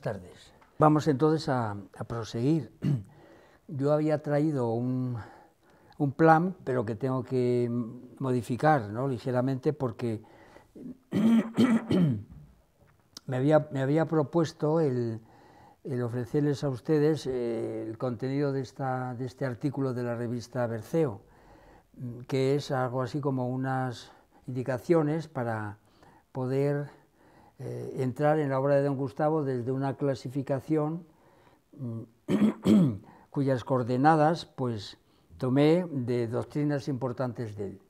tardes. Vamos entonces a, proseguir. Yo había traído un, plan, pero que tengo que modificar ligeramente porque me, había, me, había, propuesto el, ofrecerles a ustedes eh, el contenido de, esta, de este artículo de la revista Berceo, que es algo así como unas indicaciones para poder eh, entrar en la obra de don Gustavo desde una clasificación mm, cuyas coordenadas pues tomé de doctrinas importantes de él.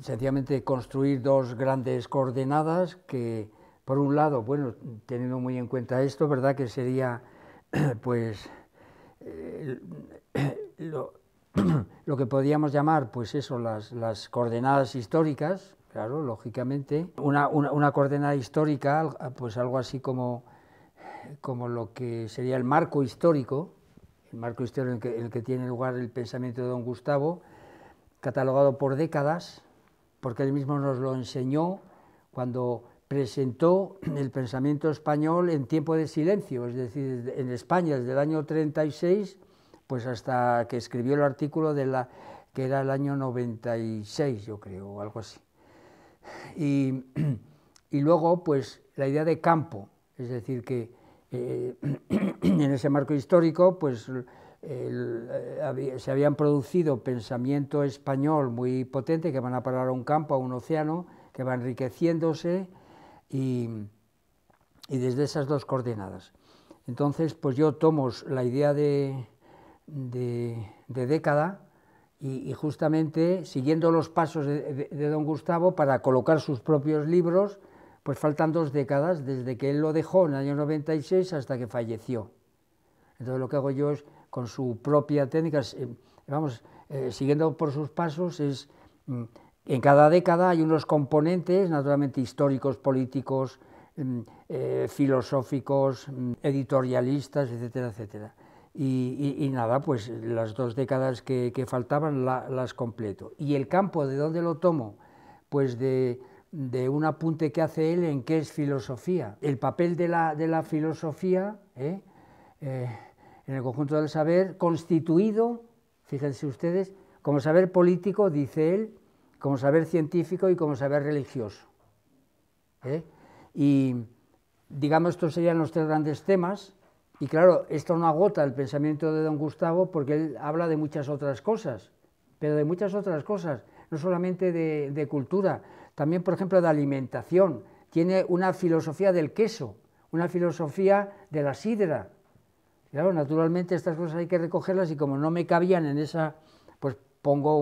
Sencillamente construir dos grandes coordenadas que, por un lado, bueno, teniendo muy en cuenta esto, ¿verdad? Que sería pues eh, lo, que podríamos llamar pues eso, las coordenadas históricas, Claro, lógicamente. Una, una, coordenada histórica, ah, pues algo así como, como lo que sería el marco histórico, el marco histórico en el, que, tiene lugar el pensamiento de don Gustavo, catalogado por décadas, porque él mismo nos lo enseñó cuando presentó el pensamiento español en tiempo de silencio, es decir, en España desde el año 36, pues hasta que escribió el artículo de la, que era el año 96, yo creo, o algo así. Y, luego, pues, la idea de campo, es decir, que eh, en ese marco histórico, pues, eh, se habían producido pensamiento español muy potente que van a parar a un campo, a un océano, que va enriqueciéndose y, desde esas dos coordenadas. Entonces, pues yo tomo la idea de, de década y, justamente siguiendo los pasos de, don Gustavo para colocar sus propios libros, pues faltan dos décadas desde que él lo dejó en el año 96 hasta que falleció. Entonces lo que hago yo es con su propia técnica, eh, vamos, eh, siguiendo por sus pasos, es mm, en cada década hay unos componentes, naturalmente históricos, políticos, mm, eh, filosóficos, mm, editorialistas, etcétera, etcétera. Y, nada, pues las dos décadas que, faltaban las completo. ¿Y el campo de dónde lo tomo? Pues de, un apunte que hace él en qué es filosofía. El papel de la, de la filosofía ¿eh? Eh, en el conjunto del saber constituido, fíjense ustedes, como saber político, dice él, como saber científico y como saber religioso. ¿eh? Y digamos, estos serían los tres grandes temas y claro, esto no agota el pensamiento de don Gustavo porque él habla de muchas otras cosas, pero de muchas otras cosas, no solamente de, cultura, también por ejemplo de alimentación. Tiene una filosofía del queso, una filosofía de la sidra. Claro, naturalmente estas cosas hay que recogerlas y como no me cabían en esa, pues pongo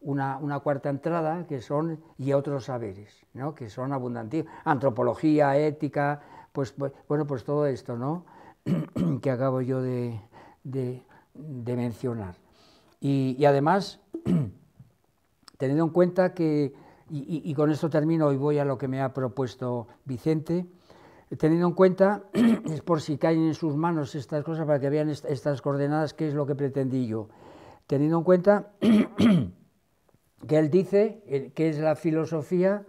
una, cuarta entrada que son y otros saberes, ¿no? que son abundantes, antropología, ética, pues, pues bueno, pues todo esto, ¿no? que acabo yo de, mencionar. Y, además, teniendo en cuenta que, y, con esto termino y voy a lo que me ha propuesto Vicente, teniendo en cuenta, es por si caen en sus manos estas cosas para que vean estas coordenadas, qué es lo que pretendí yo. Teniendo en cuenta que él dice, eh, que es la filosofía,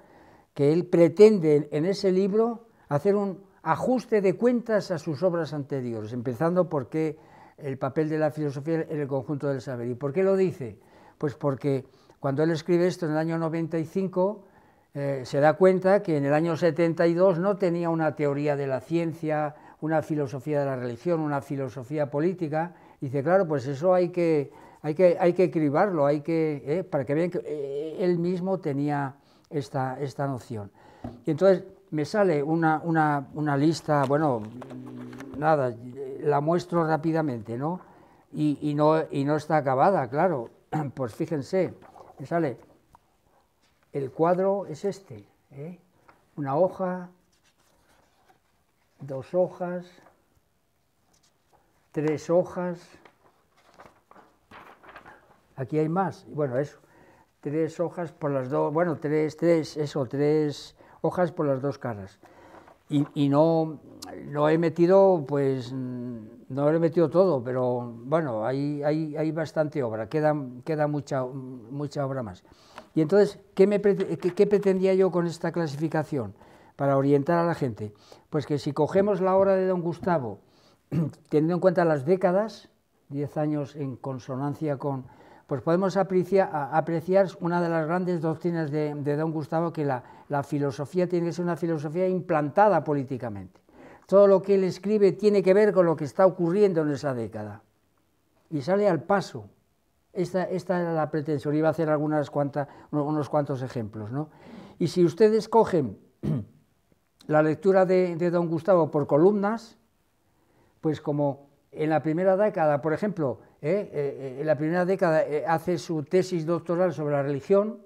que él pretende en ese libro hacer un, ajuste de cuentas a sus obras anteriores, empezando por el papel de la filosofía en el conjunto del saber. ¿Y por qué lo dice? Pues porque cuando él escribe esto en el año 95, eh, se da cuenta que en el año 72 no tenía una teoría de la ciencia, una filosofía de la religión, una filosofía política. Y dice, claro, pues eso hay que, hay que, hay que cribarlo, hay que, eh, para que vean que eh, él mismo tenía esta, esta noción. Y entonces, me sale una, una, una, lista, bueno, nada, la muestro rápidamente, ¿no? Y, ¿no? y no está acabada, claro. Pues fíjense, me sale, el cuadro es este, ¿eh? una hoja, dos hojas, tres hojas, aquí hay más, bueno, eso, tres hojas por las dos, bueno, tres, tres, eso, tres hojas por las dos caras. Y, no, no he metido, pues, no he metido todo, pero bueno, hay, hay, bastante obra, queda, queda mucha, mucha obra más. Y entonces, ¿qué, qué pretendía yo con esta clasificación? Para orientar a la gente. Pues que si cogemos la obra de don Gustavo, teniendo en cuenta las décadas, 10 años en consonancia con, pues podemos apreciar una de las grandes doctrinas de, don Gustavo, que la, filosofía tiene que ser una filosofía implantada políticamente. Todo lo que él escribe tiene que ver con lo que está ocurriendo en esa década. Y sale al paso. Esta, esta era la pretensión. Iba a hacer algunas unos cuantos ejemplos. ¿no? Y si ustedes cogen la lectura de, de don Gustavo por columnas, pues como en la primera década, por ejemplo, ¿eh? Eh, eh, en la primera década hace su tesis doctoral sobre la religión,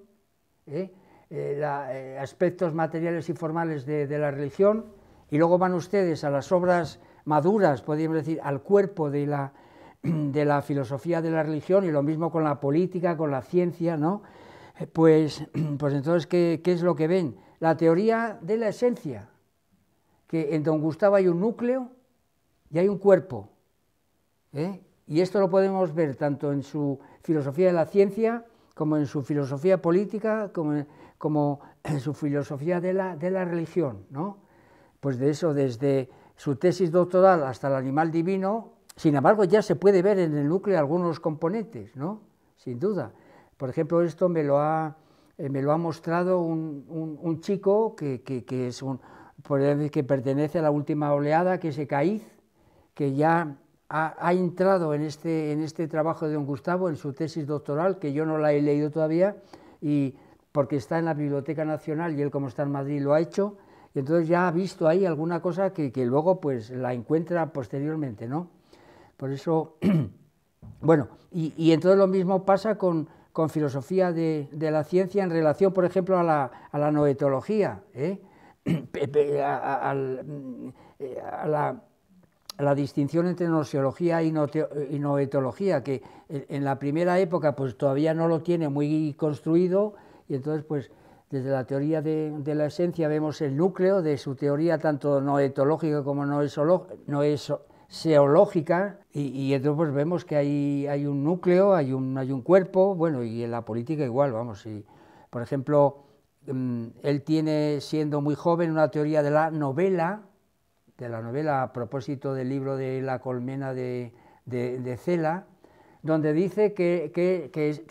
aspectos materiales y formales de, la religión, y luego van ustedes a las obras maduras, podríamos decir, al cuerpo de la, filosofía de la religión y lo mismo con la política, con la ciencia, ¿no? Pues, pues entonces, ¿qué, es lo que ven? La teoría de la esencia, que en Don Gustavo hay un núcleo y hay un cuerpo, y esto lo podemos ver tanto en su filosofía de la ciencia, como en su filosofía política, como en, como en su filosofía de la, de la religión. ¿no? Pues de eso, desde su tesis doctoral hasta el animal divino, sin embargo ya se puede ver en el núcleo algunos componentes, ¿no? sin duda. Por ejemplo, esto me lo ha, eh, me lo ha mostrado un, chico que, es un, que pertenece a la última oleada, que es Caiz que ya ha, entrado en este, en este trabajo de don Gustavo, en su tesis doctoral, que yo no la he leído todavía, y porque está en la Biblioteca Nacional y él como está en Madrid lo ha hecho, y entonces ya ha visto ahí alguna cosa que, luego pues la encuentra posteriormente, ¿no? Por eso, bueno, y, y, entonces lo mismo pasa con, filosofía de, la ciencia en relación, por ejemplo, a la, a noetología, ¿eh? eh, a la la distinción entre no-seología y, no eh, etología que en la primera época pues todavía no lo tiene muy construido, y entonces pues desde la teoría de, la esencia vemos el núcleo de su teoría tanto no-etológica como no y, y, entonces pues vemos que hay, hay un núcleo, hay un, hay un cuerpo, bueno, y en la política igual, vamos, y por ejemplo, mm, él tiene, siendo muy joven, una teoría de la novela, de la novela a propósito del libro de La colmena de, de, Cela, donde dice que,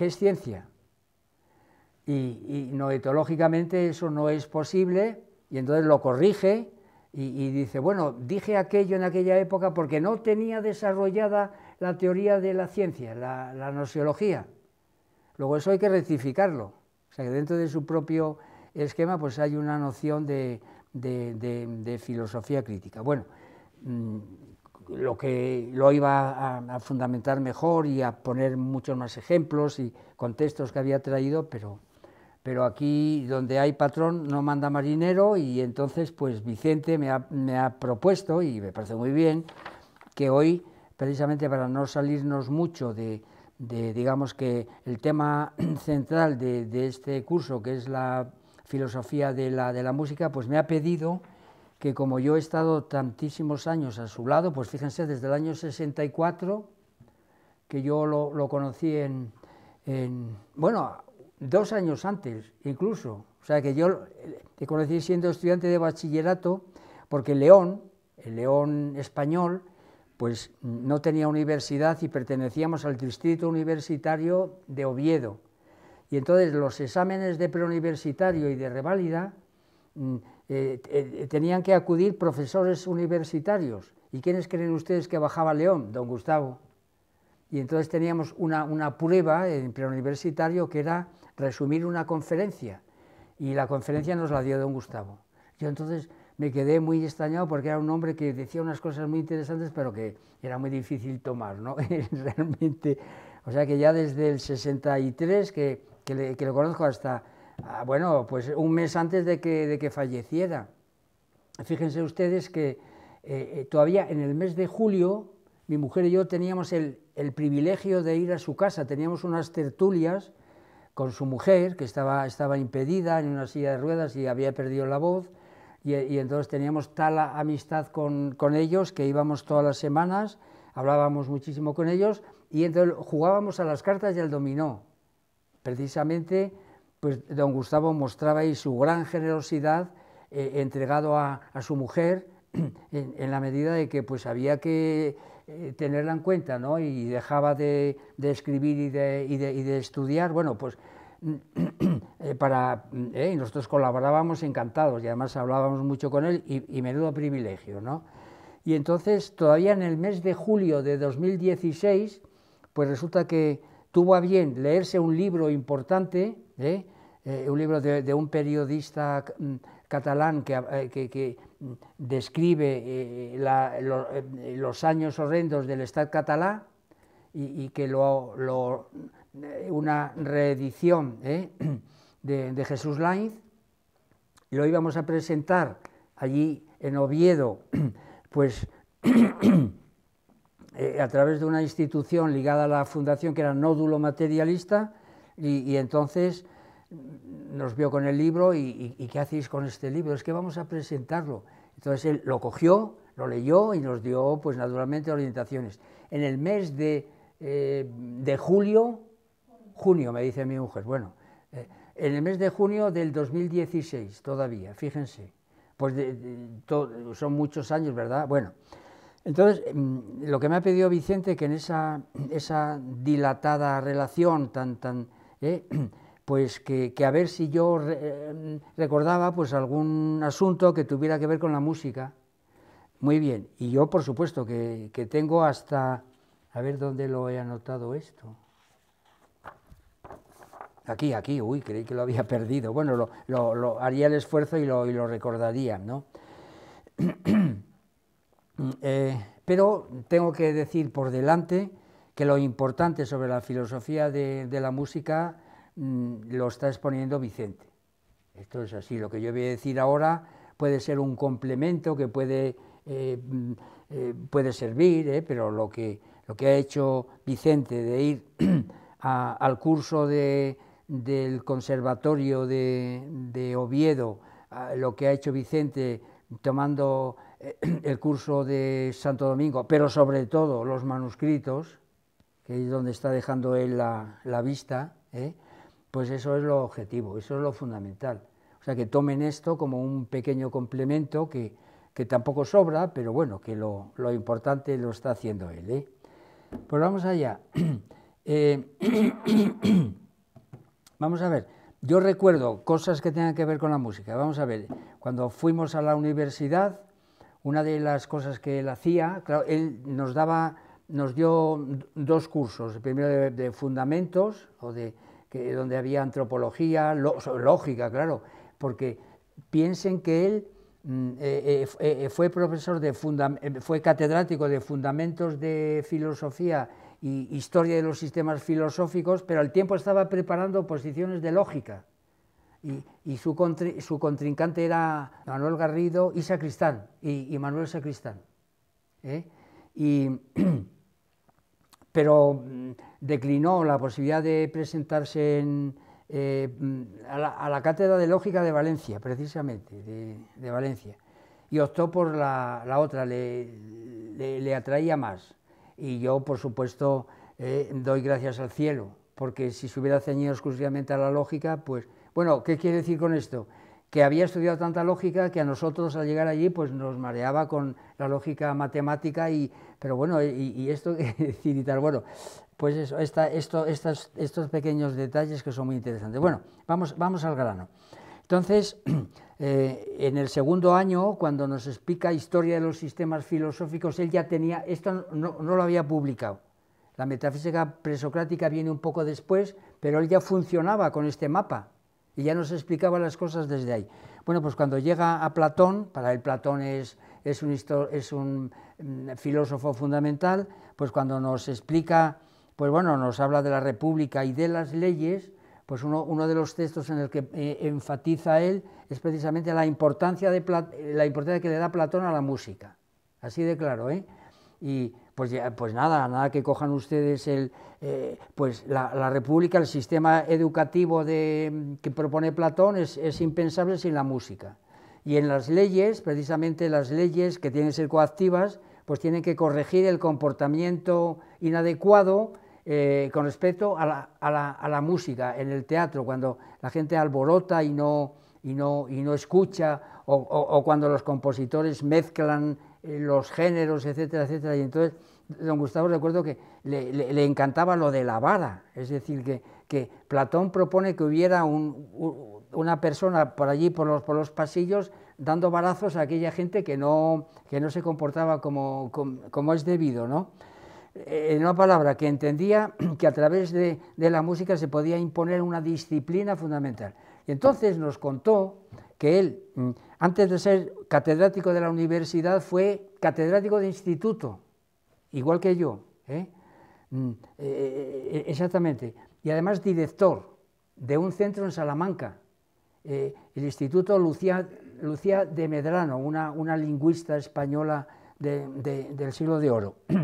es, ciencia. Y, no etológicamente eso no es posible, y entonces lo corrige y, dice, bueno, dije aquello en aquella época porque no tenía desarrollada la teoría de la ciencia, la, la Luego eso hay que rectificarlo. O sea que dentro de su propio esquema pues hay una noción de, de, filosofía crítica. Bueno, mm, lo que lo iba a, fundamentar mejor y a poner muchos más ejemplos y contextos que había traído, pero, pero aquí donde hay patrón no manda marinero y entonces pues Vicente me ha, propuesto, y me parece muy bien, que hoy, precisamente para no salirnos mucho de, digamos que el tema central de este curso, que es la filosofía de la, de la música, pues me ha pedido que como yo he estado tantísimos años a su lado, pues fíjense, desde el año 64, que yo lo, lo conocí en, en, bueno, dos años antes incluso, o sea que yo te conocí siendo estudiante de bachillerato, porque León, el León español, pues no tenía universidad y pertenecíamos al distrito universitario de Oviedo. Y entonces los exámenes de preuniversitario y de reválida mm, eh, eh, eh, tenían que acudir profesores universitarios. ¿Y quiénes creen ustedes que bajaba León? Don Gustavo. Y entonces teníamos una, una prueba en preuniversitario que era resumir una conferencia. Y la conferencia nos la dio don Gustavo. Yo entonces me quedé muy extrañado porque era un hombre que decía unas cosas muy interesantes, pero que era muy difícil tomar, ¿no? Realmente. O sea que ya desde el 63 que que, lo conozco hasta, ah, bueno, pues un mes antes de que, falleciera. Fíjense ustedes que eh, eh, todavía en el mes de julio mi mujer y yo teníamos el, privilegio de ir a su casa, teníamos unas tertulias con su mujer, que estaba, estaba impedida en una silla de ruedas y había perdido la voz, y, eh, entonces teníamos tal amistad con, con ellos que íbamos todas las semanas, hablábamos muchísimo con ellos, y entonces jugábamos a las cartas y al dominó. Precisamente, pues don Gustavo mostraba ahí su gran generosidad eh, entregado a, su mujer en, la medida de que pues había que eh, tenerla en cuenta, ¿no? Y dejaba de, escribir y de, estudiar, bueno, pues eh, para, y nosotros colaborábamos encantados y además hablábamos mucho con él y, y menudo privilegio, ¿no? Y entonces, todavía en el mes de julio de 2016, pues resulta que tuvo a bien leerse un libro importante, ¿eh? Eh, un libro de, un periodista mm, catalán que, eh, describe los años horrendos del Estado catalán y, que lo, una reedición de, Jesús Lainz, lo íbamos a presentar allí en Oviedo, pues eh, a través de una institución ligada a la fundación que era Nódulo Materialista, y, entonces nos vio con el libro y, ¿qué hacéis con este libro? Es que vamos a presentarlo. Entonces él lo cogió, lo leyó y nos dio, pues naturalmente, orientaciones. En el mes de, eh, julio, junio, me dice mi mujer, bueno, eh, en el mes de junio del 2016 todavía, fíjense, pues son muchos años, ¿verdad? Bueno, entonces, mm, lo que me ha pedido Vicente, que en esa, dilatada relación tan, tan, eh, pues que, a ver si yo mm, recordaba pues algún asunto que tuviera que ver con la música. Muy bien, y yo por supuesto que, tengo hasta, a ver dónde lo he anotado esto. Aquí, aquí, uy, creí que lo había perdido. Bueno, lo, haría el esfuerzo y lo recordaría, ¿no? Mm, eh, pero tengo que decir por delante que lo importante sobre la filosofía de, la música mm, lo está exponiendo Vicente. Esto es así, lo que yo voy a decir ahora puede ser un complemento que puede, eh, mm, eh, puede servir, pero lo que, lo que ha hecho Vicente de ir al curso del Conservatorio de Oviedo, lo que ha hecho Vicente tomando el curso de Santo Domingo, pero sobre todo los manuscritos, que es donde está dejando él la, vista, ¿eh? pues eso es lo objetivo, eso es lo fundamental. O sea, que tomen esto como un pequeño complemento que, tampoco sobra, pero bueno, que lo, importante lo está haciendo él. ¿eh? Pues vamos allá. Eh, vamos a ver, yo recuerdo cosas que tengan que ver con la música. Vamos a ver, cuando fuimos a la universidad, una de las cosas que él hacía, claro, él nos daba, nos dio dos cursos, el primero de, fundamentos, o de, donde había antropología, lógica, claro, porque piensen que él mm, eh, eh, eh, fue profesor de fue catedrático de fundamentos de filosofía y historia de los sistemas filosóficos, pero al tiempo estaba preparando posiciones de lógica y, su, contrincante era Manuel Garrido y Sacristán, y, Manuel Sacristán. ¿eh? Y, pero mm, declinó la posibilidad de presentarse en, eh, mm, a, la, Cátedra de Lógica de Valencia, precisamente, de, Valencia, y optó por la, otra, le, le, atraía más. Y yo, por supuesto, eh, doy gracias al cielo, porque si se hubiera ceñido exclusivamente a la lógica, pues bueno, ¿qué quiere decir con esto? Que había estudiado tanta lógica que a nosotros al llegar allí pues nos mareaba con la lógica matemática y, pero bueno, y, esto y tal. Bueno, pues estos pequeños detalles que son muy interesantes. Bueno, vamos, vamos al grano. Entonces, eh, en el segundo año, cuando nos explica historia de los sistemas filosóficos, él ya tenía, esto no lo había publicado. La metafísica presocrática viene un poco después, pero él ya funcionaba con este mapa, y ya nos explicaba las cosas desde ahí. Bueno, pues cuando llega a Platón, para él Platón es, es un, mm, filósofo fundamental, pues cuando nos explica, pues bueno, nos habla de la República y de las leyes, pues uno, uno de los textos en el que eh, enfatiza él es precisamente la importancia, de la importancia que le da Platón a la música, así de claro, ¿eh? Pues, pues, nada, nada que cojan ustedes el, eh, pues la, República, el sistema educativo que propone Platón es, impensable sin la música. Y en las leyes, precisamente las leyes que tienen que ser coactivas, pues tienen que corregir el comportamiento inadecuado eh, con respecto a la, música en el teatro, cuando la gente alborota y no, y no, y no escucha, o cuando los compositores mezclan eh, los géneros, etcétera, etcétera. Y entonces, don Gustavo recuerdo que le, encantaba lo de la vara, es decir, que, que Platón propone que hubiera una persona por allí, por los, por los pasillos, dando varazos a aquella gente que no, que no se comportaba como, como, es debido, ¿no? Eh, en una palabra, que entendía que a través de, de la música se podía imponer una disciplina fundamental. Y entonces nos contó que él mm, antes de ser catedrático de la universidad fue catedrático de instituto, igual que yo. ¿eh? Mm, eh, eh, exactamente. Y además director de un centro en Salamanca, el Instituto Lucía, de Medrano, una, lingüista española del siglo de oro.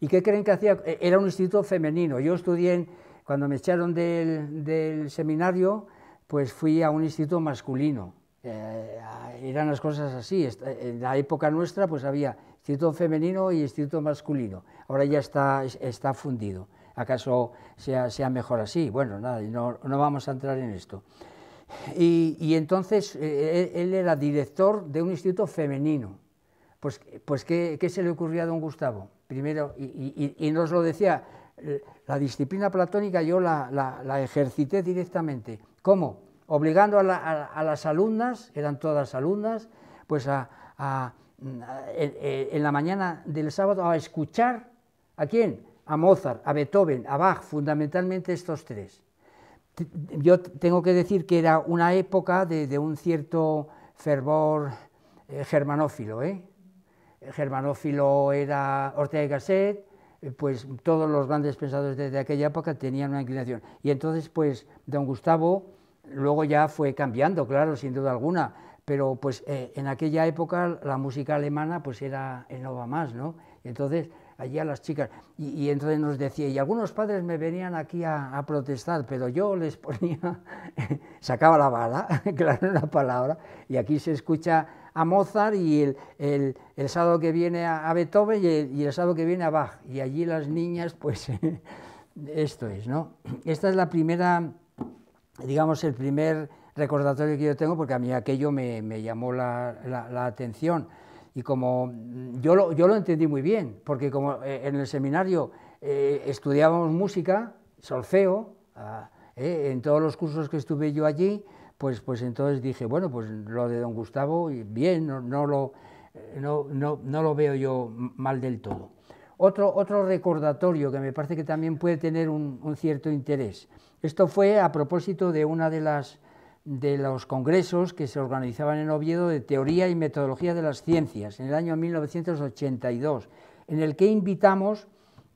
¿Y qué creen que hacía? E, era un instituto femenino. Yo estudié, cuando me echaron del seminario, pues fui a un instituto masculino. Eh, eran las cosas así. Eh, en la época nuestra pues había instituto femenino y instituto masculino. Ahora ya está, está fundido. ¿Acaso sea, sea mejor así? Bueno, nada, no, no vamos a entrar en esto. Y, entonces eh, él, era director de un instituto femenino. Pues, pues ¿qué, ¿qué, se le ocurrió a don Gustavo? Primero, y, nos lo decía, la disciplina platónica yo la, la, la ejercité directamente. ¿Cómo? obligando a, las alumnas, eran todas alumnas, pues a, en la mañana del sábado a escuchar a quién, a Mozart, a Beethoven, a Bach, fundamentalmente estos tres. Yo tengo que decir que era una época de, un cierto fervor eh, germanófilo. ¿eh? germanófilo era Ortega y Gasset, eh, pues todos los grandes pensadores de, de aquella época tenían una inclinación. Y entonces, pues, don Gustavo Luego ya fue cambiando, claro, sin duda alguna, pero pues eh, en aquella época la música alemana pues era el eh, no más, ¿no? Entonces allí a las chicas, y, entonces nos decía, y algunos padres me venían aquí a, protestar, pero yo les ponía, sacaba la bala, claro, la palabra, y aquí se escucha a Mozart y el, el, el sábado que viene a, Beethoven y y el, sábado que viene a Bach, y allí las niñas, pues esto es, ¿no? Esta es la primera digamos, el primer recordatorio que yo tengo, porque a mí aquello me, llamó la, atención. Y como mm, yo lo, yo lo entendí muy bien, porque como eh, en el seminario eh, estudiábamos música, solfeo, ah, eh, en todos los cursos que estuve yo allí, pues, pues entonces dije, bueno, pues lo de don Gustavo, bien, no lo veo yo mal del todo. Otro, recordatorio que me parece que también puede tener un, cierto interés. Esto fue a propósito de una de de los congresos que se organizaban en Oviedo de teoría y metodología de las ciencias en el año 1982, en el que invitamos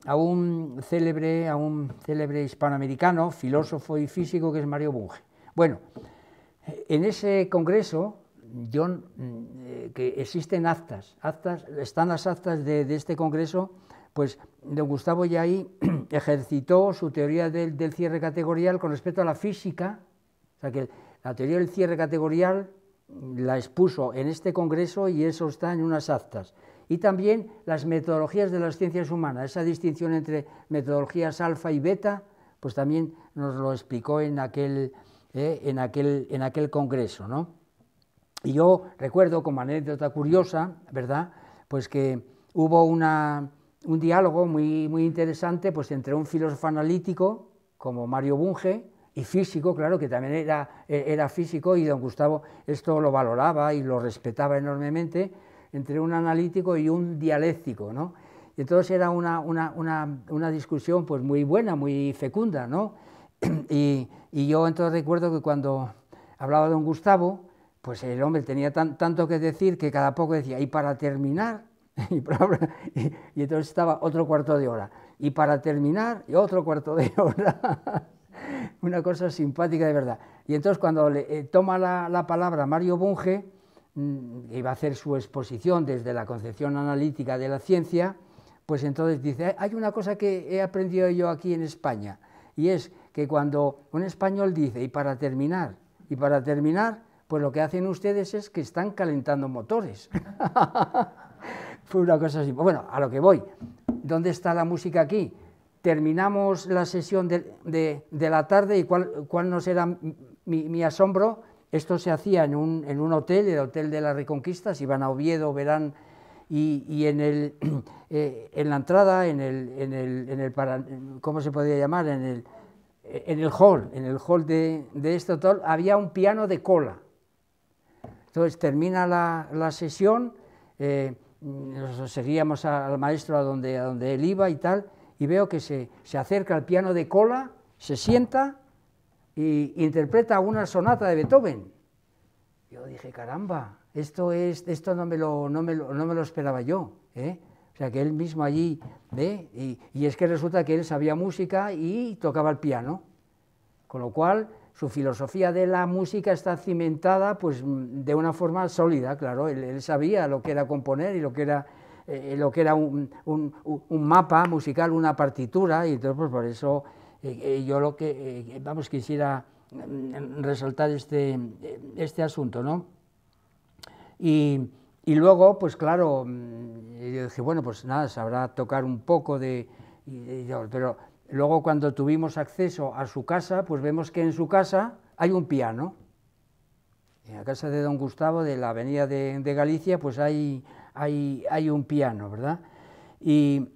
a un célebre, a un célebre hispanoamericano, filósofo y físico que es Mario Bunge. Bueno, en ese congreso mm, eh, que existen actas, actas, están las actas de este congreso pues don Gustavo Yaí ejercitó su teoría del, cierre categorial con respecto a la física, o sea que la teoría del cierre categorial la expuso en este congreso y eso está en unas actas. Y también las metodologías de las ciencias humanas, esa distinción entre metodologías alfa y beta, pues también nos lo explicó en aquel, eh, en aquel, en aquel congreso. Y yo recuerdo como anécdota curiosa, ¿verdad? Pues que hubo una, un diálogo muy, muy interesante pues, entre un filósofo analítico como Mario Bunge y físico, claro, que también era, e, era físico y don Gustavo esto lo valoraba y lo respetaba enormemente, entre un analítico y un dialéctico, ¿no? Y entonces era una, discusión pues muy buena, muy fecunda, ¿no? Y, y, yo entonces recuerdo que cuando hablaba don Gustavo, pues el hombre tenía tanto que decir que cada poco decía, y para terminar, y, entonces estaba otro cuarto de hora. Y para terminar, y otro cuarto de hora. Una cosa simpática de verdad. Y entonces cuando le, eh, toma la, la, palabra Mario Bunge, que mm, iba a hacer su exposición desde la concepción analítica de la ciencia, pues entonces dice, hay una cosa que he aprendido yo aquí en España, y es que cuando un español dice, y para terminar, y para terminar, pues lo que hacen ustedes es que están calentando motores. fue una cosa así. Bueno, a lo que voy. ¿Dónde está la música aquí? Terminamos la sesión de, la tarde y cuál, cuál nos era mi, asombro. Esto se hacía en un, en un, hotel, el Hotel de la Reconquista, si van a Oviedo, verán, y, en, el, eh, en la entrada, en el, en el, ¿cómo se podría llamar? En el, en el hall, en el hall de, de este hotel, había un piano de cola. Entonces termina la, sesión, eh, nos mm, seguíamos al maestro a donde, él iba y tal, y veo que se, acerca al piano de cola, se sienta e interpreta una sonata de Beethoven. Yo dije, caramba, esto, es, esto no, me lo, no, me esperaba yo. ¿eh? O sea, que él mismo allí ve, y, es que resulta que él sabía música y tocaba el piano. Con lo cual, su filosofía de la música está cimentada pues, mm, de una forma sólida, claro, él, sabía lo que era componer y lo que era, eh, lo que era un, mapa musical, una partitura, y entonces pues, por eso eh, eh, yo lo que, vamos, quisiera mm, resaltar este, este asunto, ¿no? Y, luego, pues claro, mm, yo dije, bueno, pues nada, sabrá tocar un poco de... pero Luego cuando tuvimos acceso a su casa, pues vemos que en su casa hay un piano. En la casa de don Gustavo de la Avenida de, Galicia, pues hay, hay, hay, un piano, ¿verdad? Y,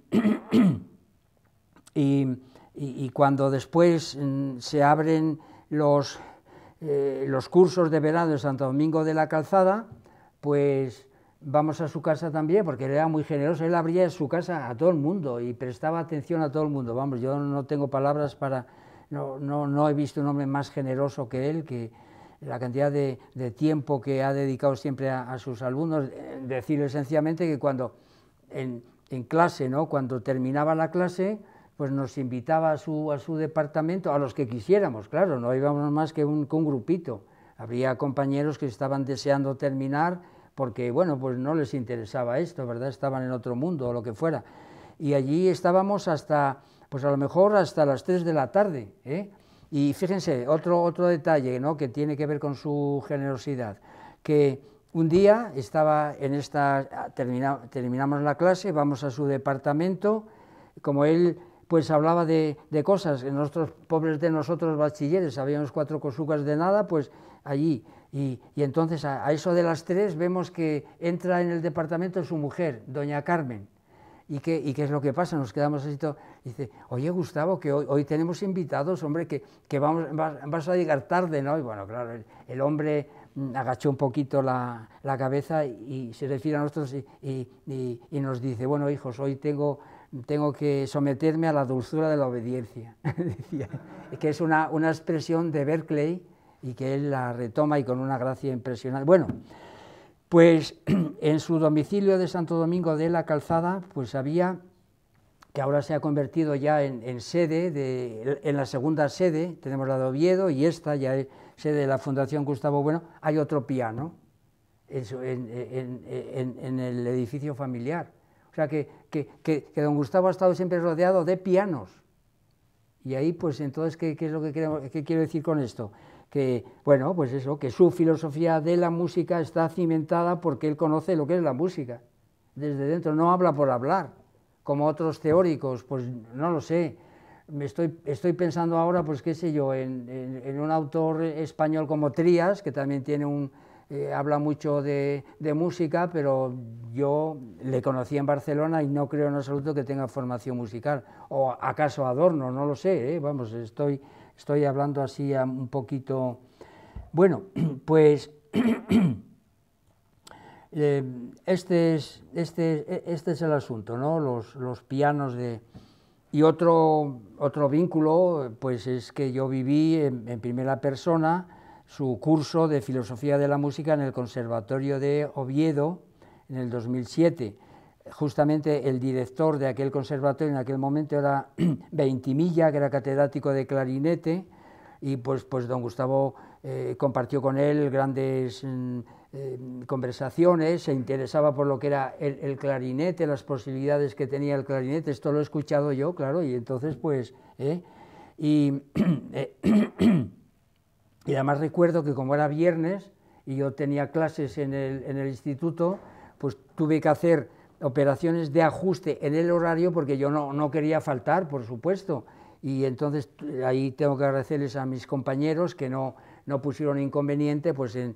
cuando después mm, se abren los, eh, los cursos de verano de Santo Domingo de la Calzada, pues vamos a su casa también, porque él era muy generoso, él abría su casa a todo el mundo y prestaba atención a todo el mundo. Vamos, yo no tengo palabras para, no, no, he visto un hombre más generoso que él, que la cantidad de, de tiempo que ha dedicado siempre a, sus alumnos, decirlo sencillamente que cuando en, en, clase, ¿no? cuando terminaba la clase, pues nos invitaba a su, a su departamento, a los que quisiéramos, claro, no íbamos más que un, un grupito. Habría compañeros que estaban deseando terminar, porque bueno, pues no les interesaba esto, ¿verdad? Estaban en otro mundo o lo que fuera. Y allí estábamos hasta, pues a lo mejor hasta las 3 de la tarde. ¿eh? Y fíjense, otro, otro detalle ¿no? que tiene que ver con su generosidad, que un día estaba en esta, terminamos la clase, vamos a su departamento, como él pues hablaba de, cosas, en nosotros, pobres de nosotros bachilleres, sabíamos cuatro cosugas de nada, pues allí y, entonces a, eso de las tres vemos que entra en el departamento su mujer, doña Carmen. ¿Y qué, es lo que pasa? Nos quedamos así todo. dice, oye Gustavo, que hoy, tenemos invitados, hombre, que, vamos, vas, a llegar tarde, ¿no? Y bueno, claro, el, hombre mm, agachó un poquito la, cabeza y, se refiere a nosotros y, nos dice, bueno hijos, hoy tengo, tengo que someterme a la dulzura de la obediencia, que es una, una expresión de Berkeley y que él la retoma y con una gracia impresionante. Bueno, pues en su domicilio de Santo Domingo de la Calzada, pues había, que ahora se ha convertido ya en, sede, en la segunda sede, tenemos la de Oviedo y esta ya es sede de la Fundación Gustavo Bueno, hay otro piano en, el edificio familiar. O sea que, don Gustavo ha estado siempre rodeado de pianos. Y ahí, pues entonces, ¿qué, es lo que, qué quiero decir con esto? que, bueno, pues eso, que su filosofía de la música está cimentada porque él conoce lo que es la música, desde dentro, no habla por hablar, como otros teóricos, pues no lo sé. Me estoy, estoy pensando ahora, pues qué sé yo, en, un autor español como Trías, que también tiene un, eh, habla mucho de, música, pero yo le conocí en Barcelona y no creo en absoluto que tenga formación musical. O acaso Adorno, no lo sé, ¿eh? vamos, estoy Estoy hablando así un poquito... Bueno, pues eh, este, es, este, e, este, es el asunto, ¿no? Los, pianos de... Y otro, otro vínculo, pues es que yo viví en primera persona su curso de Filosofía de la Música en el Conservatorio de Oviedo en el 2007 justamente el director de aquel conservatorio en aquel momento era Veintimilla, que era catedrático de clarinete, y pues, pues don Gustavo eh, compartió con él grandes mm, eh, conversaciones, se interesaba por lo que era el, clarinete, las posibilidades que tenía el clarinete, esto lo he escuchado yo, claro, y entonces pues... ¿eh? y, además recuerdo que como era viernes y yo tenía clases en el, en el instituto, pues tuve que hacer operaciones de ajuste en el horario porque yo no, quería faltar, por supuesto. Y entonces ahí tengo que agradecerles a mis compañeros que no, pusieron inconveniente, pues en,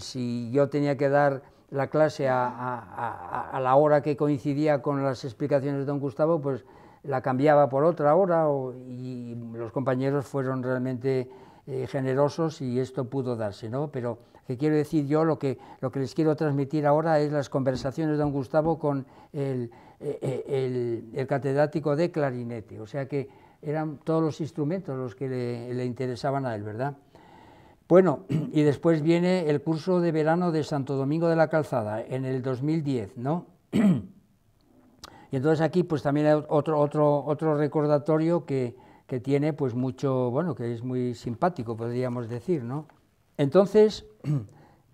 si yo tenía que dar la clase a, la hora que coincidía con las explicaciones de don Gustavo, pues la cambiaba por otra hora y los compañeros fueron realmente eh, generosos y esto pudo darse, ¿no? Pero que quiero decir yo, lo que, lo que les quiero transmitir ahora es las conversaciones de don Gustavo con el, eh, eh, catedrático de clarinete, o sea que eran todos los instrumentos los que le, interesaban a él, ¿verdad? Bueno, y después viene el curso de verano de Santo Domingo de la Calzada, en el 2010, ¿no? Y entonces aquí pues también hay otro, otro, otro recordatorio que, que tiene pues mucho, bueno, que es muy simpático, podríamos decir, ¿no? Entonces,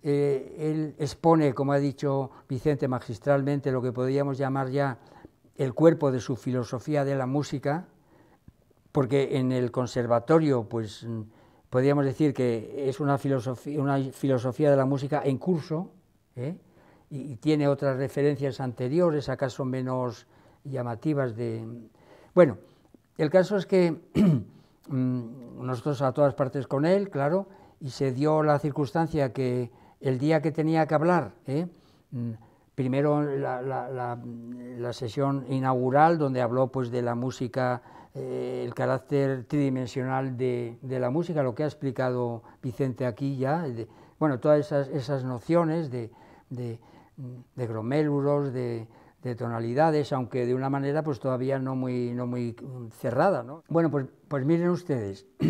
eh, él expone, como ha dicho Vicente magistralmente, lo que podríamos llamar ya el cuerpo de su filosofía de la música, porque en el conservatorio, pues podríamos decir que es una filosofía, de la música en curso, ¿eh? y, y, tiene otras referencias anteriores, acaso menos llamativas de... Bueno, el caso es que mm, nosotros a todas partes con él, claro, y se dio la circunstancia que el día que tenía que hablar, ¿eh? mm, primero la, la, sesión inaugural donde habló pues de la música, eh, el carácter tridimensional de, la música, lo que ha explicado Vicente aquí ya, bueno, todas esas, nociones de, de, de tonalidades, aunque de una manera pues todavía no muy, no muy cerrada. Bueno, pues, pues miren ustedes,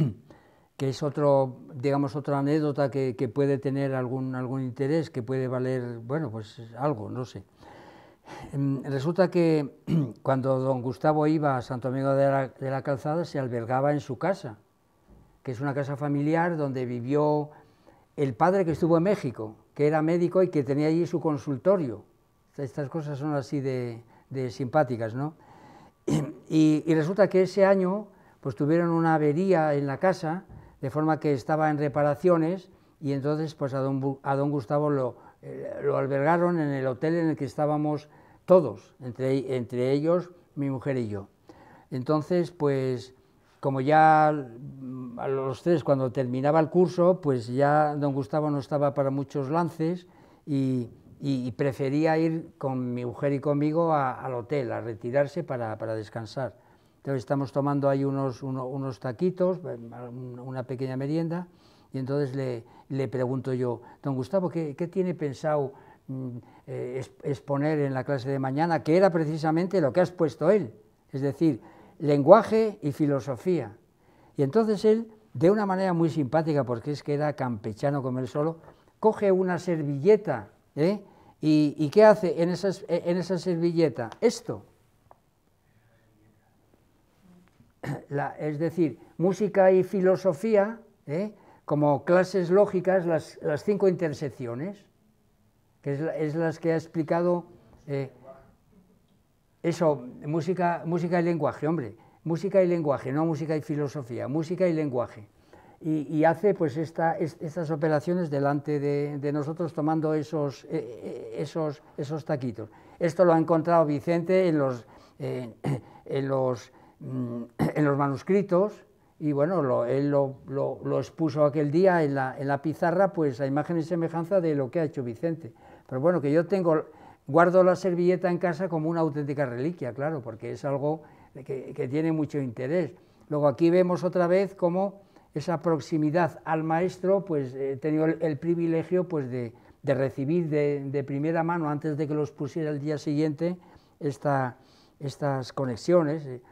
que es otro, digamos, otra anécdota que, que, puede tener algún, algún interés, que puede valer, bueno, pues algo, no sé. Em, resulta que cuando don Gustavo iba a Santo Domingo de la, de la Calzada se albergaba en su casa, que es una casa familiar donde vivió el padre que estuvo en México, que era médico y que tenía allí su consultorio. Estas cosas son así de, de simpáticas, ¿no? Y, y resulta que ese año pues tuvieron una avería en la casa de forma que estaba en reparaciones y entonces pues a don, Gustavo lo, eh, lo, albergaron en el hotel en el que estábamos todos, entre, entre ellos mi mujer y yo. Entonces pues como ya a los tres cuando terminaba el curso pues ya don Gustavo no estaba para muchos lances y, y, prefería ir con mi mujer y conmigo al hotel, a retirarse para, para descansar. Entonces estamos tomando ahí unos, unos taquitos, eh, una pequeña merienda, y entonces le, pregunto yo, don Gustavo, ¿qué, tiene pensado mm, eh, exponer en la clase de mañana? Que era precisamente lo que has puesto él, es decir, lenguaje y filosofía. Y entonces él, de una manera muy simpática, porque es que era campechano él solo, coge una servilleta, ¿eh? ¿Y, qué hace en, esas, en esa servilleta? Esto. es decir, música y filosofía ¿eh? como clases lógicas, las, cinco intersecciones, que es, las que ha explicado eh, eso, música, música y lenguaje, hombre, música y lenguaje, no música y filosofía, música y lenguaje. Y, hace pues estas operaciones delante de, nosotros tomando esos, eh, esos, esos taquitos. Esto lo ha encontrado Vicente en los, en los Mm, en los manuscritos y bueno, lo, él lo, expuso aquel día en la, pizarra, pues a imagen y semejanza de lo que ha hecho Vicente. Pero bueno, que yo tengo, guardo la servilleta en casa como una auténtica reliquia, claro, porque es algo que, tiene mucho interés. Luego aquí vemos otra vez cómo esa proximidad al maestro, pues he tenido el, privilegio pues, de, recibir de, primera mano, antes de que los pusiera el día siguiente, estas conexiones. Eh,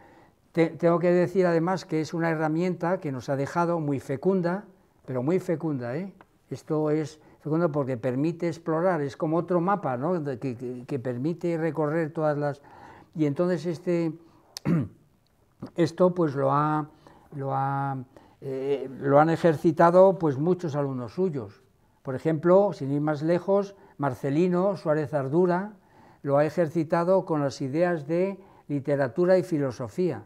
tengo que decir además que es una herramienta que nos ha dejado muy fecunda, pero muy fecunda. ¿eh? Esto es fecunda porque permite explorar, es como otro mapa ¿no? que, permite recorrer todas las... Y entonces este, esto pues lo, ha, lo, ha, eh, han ejercitado pues, muchos alumnos suyos. Por ejemplo, sin ir más lejos, Marcelino Suárez Ardura lo ha ejercitado con las ideas de literatura y filosofía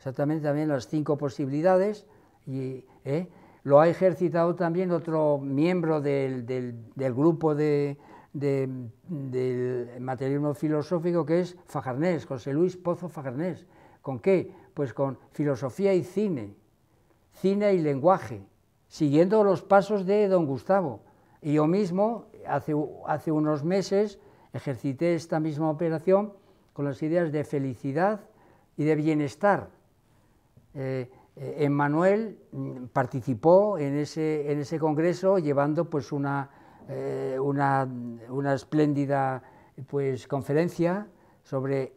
exactamente también las cinco posibilidades, y ¿eh? lo ha ejercitado también otro miembro del, grupo del materialismo filosófico que es Fajarnés, José Luis Pozo Fajarnés. ¿Con qué? Pues con filosofía y cine, cine y lenguaje, siguiendo los pasos de don Gustavo. Y yo mismo, hace, hace unos meses, ejercité esta misma operación con las ideas de felicidad y de bienestar eh, eh, Emmanuel mm, participó en ese, en ese congreso llevando pues una, eh, una, espléndida pues, conferencia sobre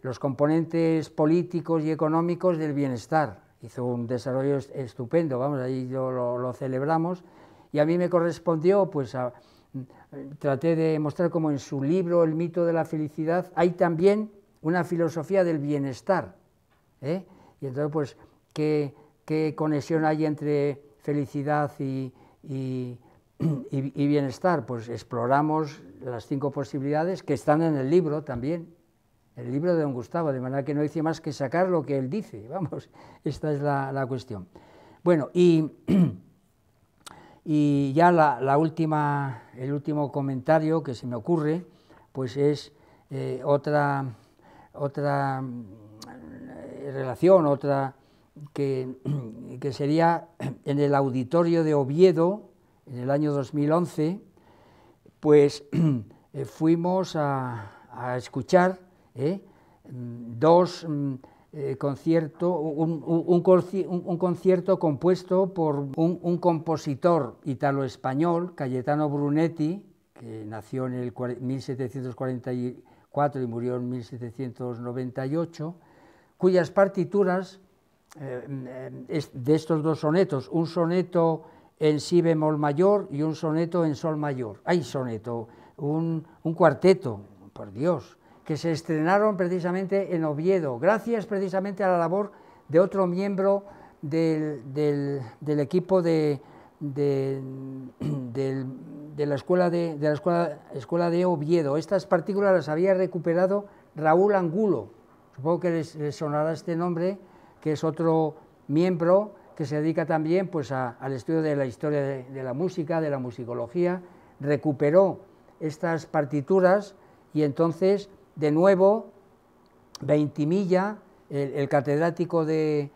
los componentes políticos y económicos del bienestar. Hizo un desarrollo estupendo, vamos, ahí lo, celebramos y a mí me correspondió pues mm, traté de mostrar como en su libro El mito de la felicidad hay también una filosofía del bienestar. ¿eh? Y entonces, pues, ¿qué, conexión hay entre felicidad y, bienestar? Pues exploramos las cinco posibilidades que están en el libro también, el libro de don Gustavo, de manera que no hice más que sacar lo que él dice, vamos, esta es la, cuestión. Bueno, y, y ya la, última, el último comentario que se me ocurre, pues es eh, otra, otra relación, otra que, sería en el auditorio de Oviedo, en el año 2011, pues eh, fuimos a, escuchar ¿eh? dos mm, eh, conciertos, un, concierto compuesto por un, compositor italo-español, Cayetano Brunetti, que nació en el 1744 y murió en 1798, cuyas partituras eh, de estos dos sonetos, un soneto en si bemol mayor y un soneto en sol mayor, hay soneto, un, cuarteto, por Dios, que se estrenaron precisamente en Oviedo, gracias precisamente a la labor de otro miembro del, equipo de, la, escuela de, la escuela, escuela de Oviedo. Estas partículas las había recuperado Raúl Angulo, Supongo que les, sonará este nombre, que es otro miembro que se dedica también pues, al estudio de la historia de, la música, de la musicología, recuperó estas partituras y entonces, de nuevo, Veintimilla, el, catedrático de,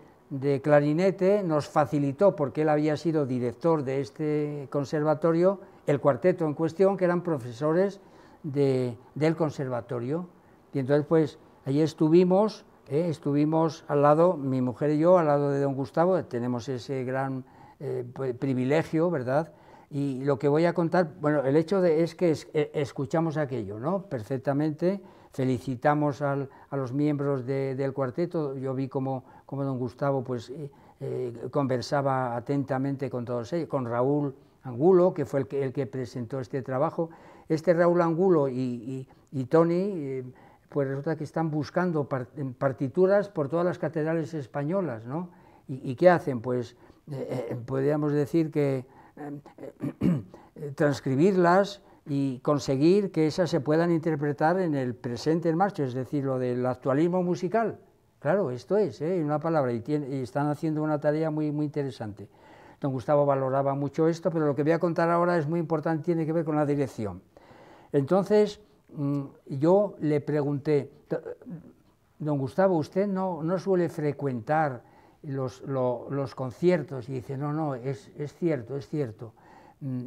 clarinete, nos facilitó, porque él había sido director de este conservatorio, el cuarteto en cuestión, que eran profesores del conservatorio. Y entonces, pues, Allí estuvimos, ¿eh? estuvimos al lado, mi mujer y yo, al lado de don Gustavo, tenemos ese gran eh, privilegio, ¿verdad? Y lo que voy a contar, bueno, el hecho de, es que e, escuchamos aquello, ¿no? Perfectamente, felicitamos a los miembros del cuarteto, yo vi como, don Gustavo pues, eh, conversaba atentamente con todos ellos, con Raúl Angulo, que fue el que, presentó este trabajo. Este Raúl Angulo y, y Tony pues resulta que están buscando partituras por todas las catedrales españolas, ¿no? ¿Y, qué hacen? Pues eh, eh, podríamos decir que eh, transcribirlas y conseguir que esas se puedan interpretar en el presente en marcha, es decir, lo del actualismo musical. Claro, esto es, en una palabra, y, están haciendo una tarea muy, muy interesante. Don Gustavo valoraba mucho esto, pero lo que voy a contar ahora es muy importante, tiene que ver con la dirección. Entonces, Mm, yo le pregunté, don Gustavo, ¿usted no, suele frecuentar los, conciertos? Y dice, no, no, es, cierto, es cierto. Mm,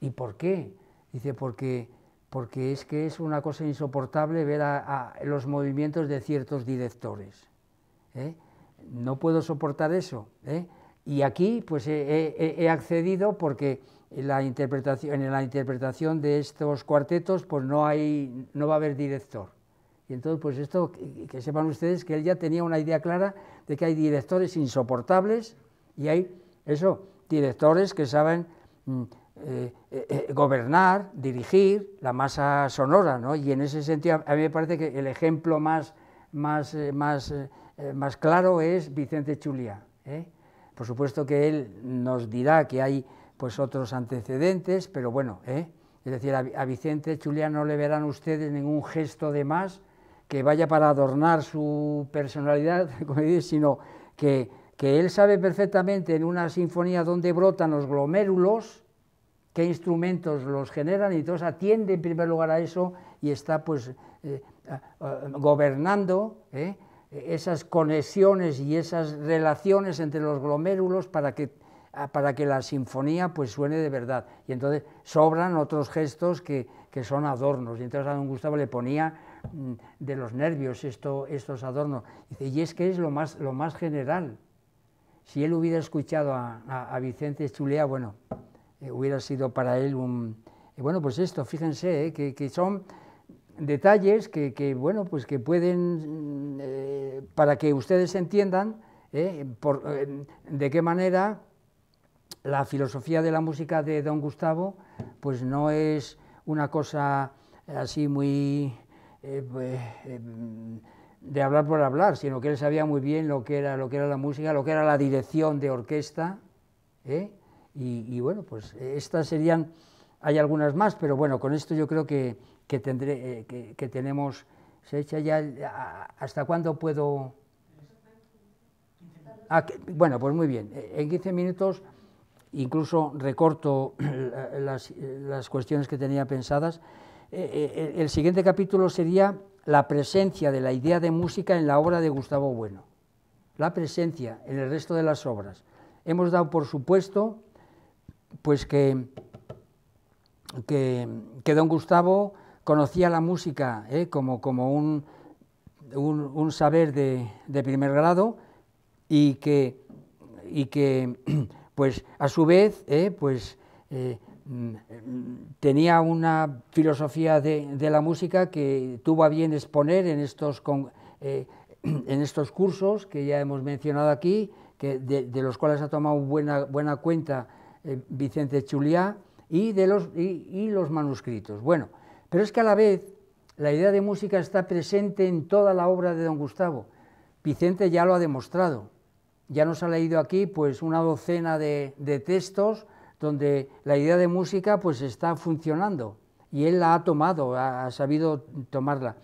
¿Y, por qué? Dice, porque, porque es que es una cosa insoportable ver a, los movimientos de ciertos directores. ¿eh? No puedo soportar eso. ¿eh? Y aquí pues he accedido porque la interpretación, en la interpretación de estos cuartetos pues no, hay, no va a haber director. Y entonces, pues esto, que sepan ustedes que él ya tenía una idea clara de que hay directores insoportables y hay, eso, directores que saben mm, eh, eh, eh, gobernar, dirigir la masa sonora, ¿no? Y en ese sentido, a mí me parece que el ejemplo más, más, más, más claro es Vicente Chulia. Por supuesto que él nos dirá que hay pues otros antecedentes, pero bueno, ¿eh? es decir, a, Vicente Chulián no le verán ustedes ningún gesto de más que vaya para adornar su personalidad, sino que, que él sabe perfectamente en una sinfonía dónde brotan los glomérulos, qué instrumentos los generan y entonces atiende en primer lugar a eso y está pues eh, gobernando ¿eh? esas conexiones y esas relaciones entre los glomérulos para que para que la sinfonía pues suene de verdad. Y entonces sobran otros gestos que, son adornos. Y entonces a don Gustavo le ponía mm, de los nervios esto, estos adornos. Y, es que es lo más, lo más general. Si él hubiera escuchado a, Vicente Chulea, bueno, eh, hubiera sido para él un... Eh, bueno, pues esto, fíjense, eh, que, son detalles que, bueno, pues que pueden, mm, para que ustedes entiendan de qué manera la filosofía de la música de don Gustavo pues no es una cosa así muy eh, pues, em, de hablar por hablar, sino que él sabía muy bien lo que era, lo que era la música, lo que era la dirección de orquesta, ¿eh? y, bueno, pues estas serían, hay algunas más, pero bueno, con esto yo creo que, tendré, eh, que, tenemos, se echa ya, ¿hasta cuándo puedo...? Ah, bueno, pues muy bien, en 15 minutos incluso recorto las, cuestiones que tenía pensadas, eh, eh, el siguiente capítulo sería la presencia de la idea de música en la obra de Gustavo Bueno, la presencia en el resto de las obras. Hemos dado por supuesto pues que, que, don Gustavo conocía la música eh, como, como un, un, saber de, primer grado y que, y que pues a su vez eh, pues, eh, mm, tenía una filosofía de, la música que tuvo a bien exponer en estos, eh, en estos cursos que ya hemos mencionado aquí, de, los cuales ha tomado buena, buena cuenta Vicente Chuliá, y, de los, y los manuscritos. Bueno, pero es que a la vez la idea de música está presente en toda la obra de don Gustavo. Vicente ya lo ha demostrado ya nos ha leído aquí pues una docena de, textos donde la idea de música pues está funcionando y él la ha tomado, ha, sabido tomarla.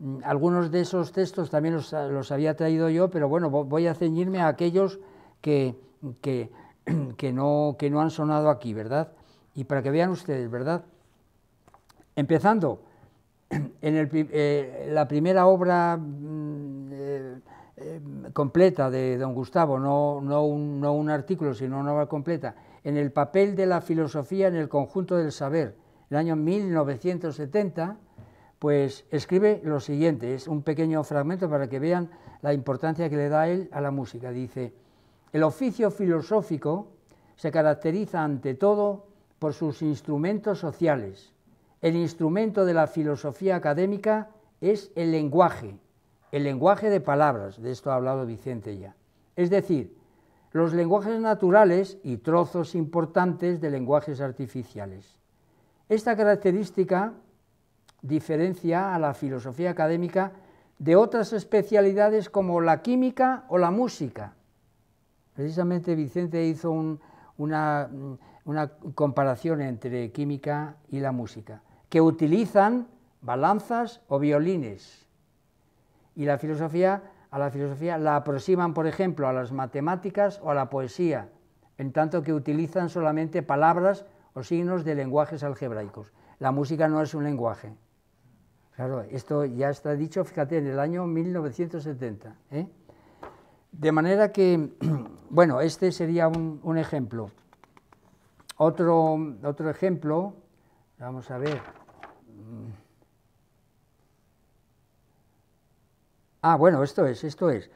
Mm, algunos de esos textos también los, había traído yo, pero bueno, voy a ceñirme a aquellos que, que, que, no, que no han sonado aquí, ¿verdad? Y para que vean ustedes, ¿verdad? Empezando, en el, eh, la primera obra mm, Em, completa de don Gustavo, no, no, un, artículo, sino una obra completa, en el papel de la filosofía en el conjunto del saber, el año 1970, pues escribe lo siguiente, es un pequeño fragmento para que vean la importancia que le da él a la música. Dice, el oficio filosófico se caracteriza ante todo por sus instrumentos sociales. El instrumento de la filosofía académica es el lenguaje, el lenguaje de palabras, de esto ha hablado Vicente ya, es decir, los lenguajes naturales y trozos importantes de lenguajes artificiales. Esta característica diferencia a la filosofía académica de otras especialidades como la química o la música. Precisamente Vicente hizo una comparación entre química y la música, que utilizan balanzas o violines y la filosofía, a la filosofía la aproximan, por ejemplo, a las matemáticas o a la poesía, en tanto que utilizan solamente palabras o signos de lenguajes algebraicos. La música no es un lenguaje. Claro, esto ya está dicho, fíjate, en el año 1970. ¿eh? De manera que, bueno, este sería un, ejemplo. Otro, otro ejemplo, vamos a ver. Ah, bueno, esto es, esto es. Eh,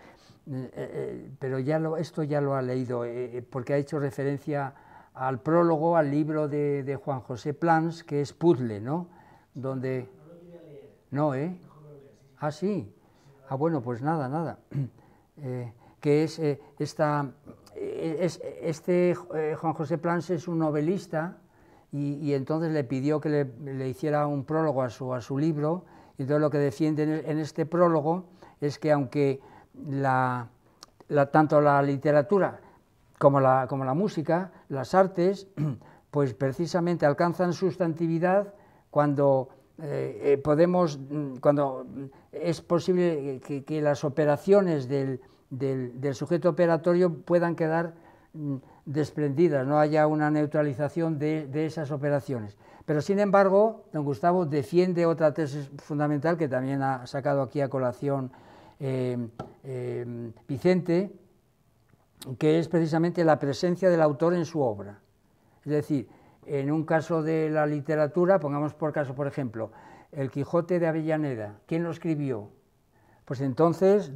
eh, eh, pero ya lo, esto ya lo ha leído, porque ha hecho referencia al prólogo, al libro de, Juan José Plans, que es Puzzle, ¿no? Donde... No, ¿eh? Ah, sí. Ah, bueno, pues nada, nada. que es esta... Es, este Juan José Plans es un novelista y, entonces le pidió que le, hiciera un prólogo a su, a su libro y todo lo que defiende en este prólogo es que aunque tanto la literatura como la, como la música, las artes, pues precisamente alcanzan sustantividad cuando eh, eh, podemos, mm, cuando mm, es posible que, las operaciones del, sujeto operatorio puedan quedar mm, desprendidas, no haya una neutralización de, de esas operaciones. Pero sin embargo, don Gustavo defiende otra tesis fundamental que también ha sacado aquí a colación Em, em, Vicente, que es precisamente la presencia del autor en su obra. Es decir, en un caso de la literatura, pongamos por caso, por ejemplo, El Quijote de Avellaneda, ¿quién lo escribió? Pues entonces,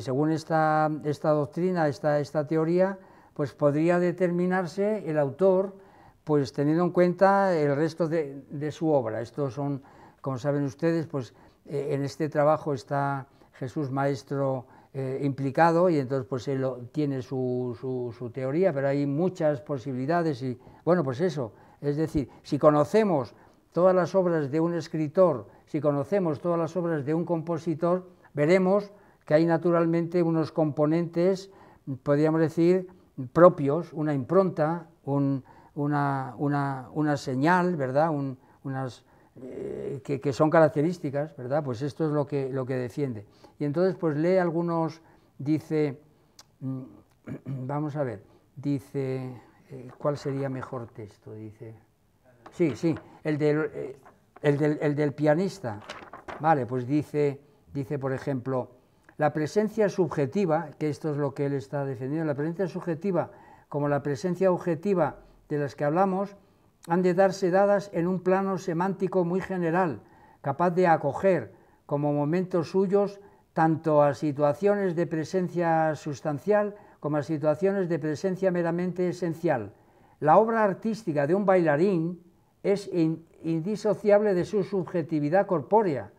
según esta, doctrina, esta, esta, teoría, pues podría determinarse el autor, pues teniendo en cuenta el resto de, su obra. Estos son, como saben ustedes, pues eh, en este trabajo está Jesús Maestro eh, implicado y entonces pues él tiene su, su, teoría, pero hay muchas posibilidades y bueno, pues eso, es decir, si conocemos todas las obras de un escritor, si conocemos todas las obras de un compositor, veremos que hay naturalmente unos componentes, podríamos decir, propios, una impronta, una, una, señal, ¿verdad? Un, unas, eh, que, son características, ¿verdad? Pues esto es lo que, lo que defiende. Y entonces, pues lee algunos, dice, mm, vamos a ver, dice, eh, ¿cuál sería mejor texto? Dice, sí, sí, el del, eh, el del, el del pianista. Vale, pues dice, dice, por ejemplo, la presencia subjetiva, que esto es lo que él está defendiendo, la presencia subjetiva como la presencia objetiva de las que hablamos, han de darse dadas en un plano semántico muy general, capaz de acoger como momentos suyos tanto a situaciones de presencia sustancial como a situaciones de presencia meramente esencial. La obra artística de un bailarín es indisociable de su subjetividad corpórea.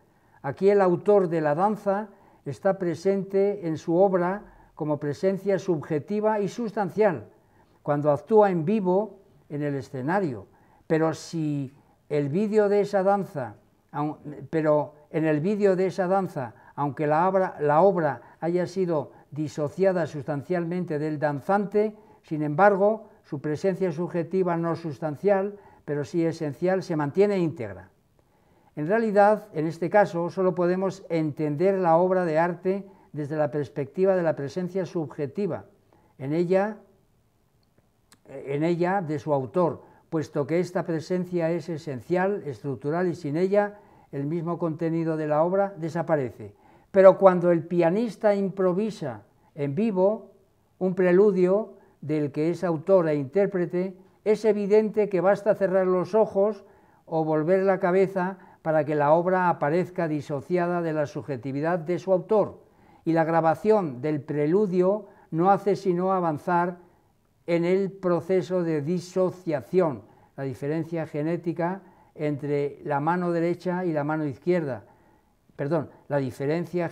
Aquí el autor de la danza está presente en su obra como presencia subjetiva y sustancial, cuando actúa en vivo en el escenario. Pero si el vídeo de esa danza, pero en el vídeo de esa danza, aunque la obra, la obra haya sido disociada sustancialmente del danzante, sin embargo, su presencia subjetiva no sustancial, pero sí esencial, se mantiene íntegra. En realidad, en este caso, solo podemos entender la obra de arte desde la perspectiva de la presencia subjetiva, en ella, en ella de su autor, puesto que esta presencia es esencial, estructural y sin ella el mismo contenido de la obra desaparece. Pero cuando el pianista improvisa en vivo un preludio del que es autor e intérprete, es evidente que basta cerrar los ojos o volver la cabeza para que la obra aparezca disociada de la subjetividad de su autor, y la grabación del preludio no hace sino avanzar en el proceso de disociación, la diferencia genética entre la mano derecha y la mano izquierda, perdón, la diferencia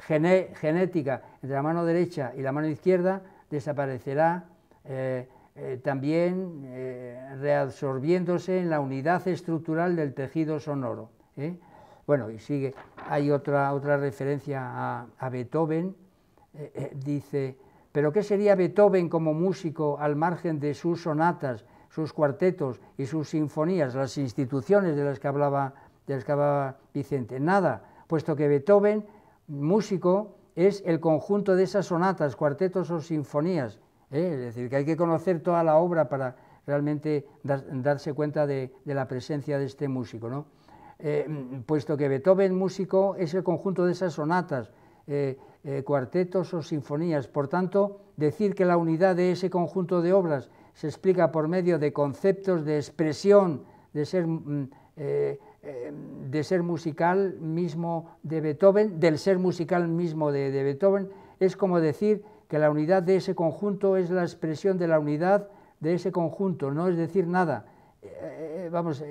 genética entre la mano derecha y la mano izquierda desaparecerá eh, eh, también eh, reabsorbiéndose en la unidad estructural del tejido sonoro. Bueno, y sigue, hay otra, otra referencia a, a Beethoven, dice pero ¿qué sería Beethoven como músico al margen de sus sonatas, sus cuartetos y sus sinfonías, las instituciones de las que hablaba, Vicente? Nada, puesto que Beethoven, músico, es el conjunto de esas sonatas, cuartetos o sinfonías. ¿eh? Es decir, que hay que conocer toda la obra para realmente darse cuenta de, la presencia de este músico. Eh, puesto que Beethoven, músico, es el conjunto de esas sonatas. Eh, eh, cuartetos o sinfonías. Por tanto, decir que la unidad de ese conjunto de obras se explica por medio de conceptos de expresión, de ser, mm, eh, eh, musical mismo de Beethoven, del ser musical mismo de, Beethoven, es como decir que la unidad de ese conjunto es la expresión de la unidad de ese conjunto, no es decir nada. vamos,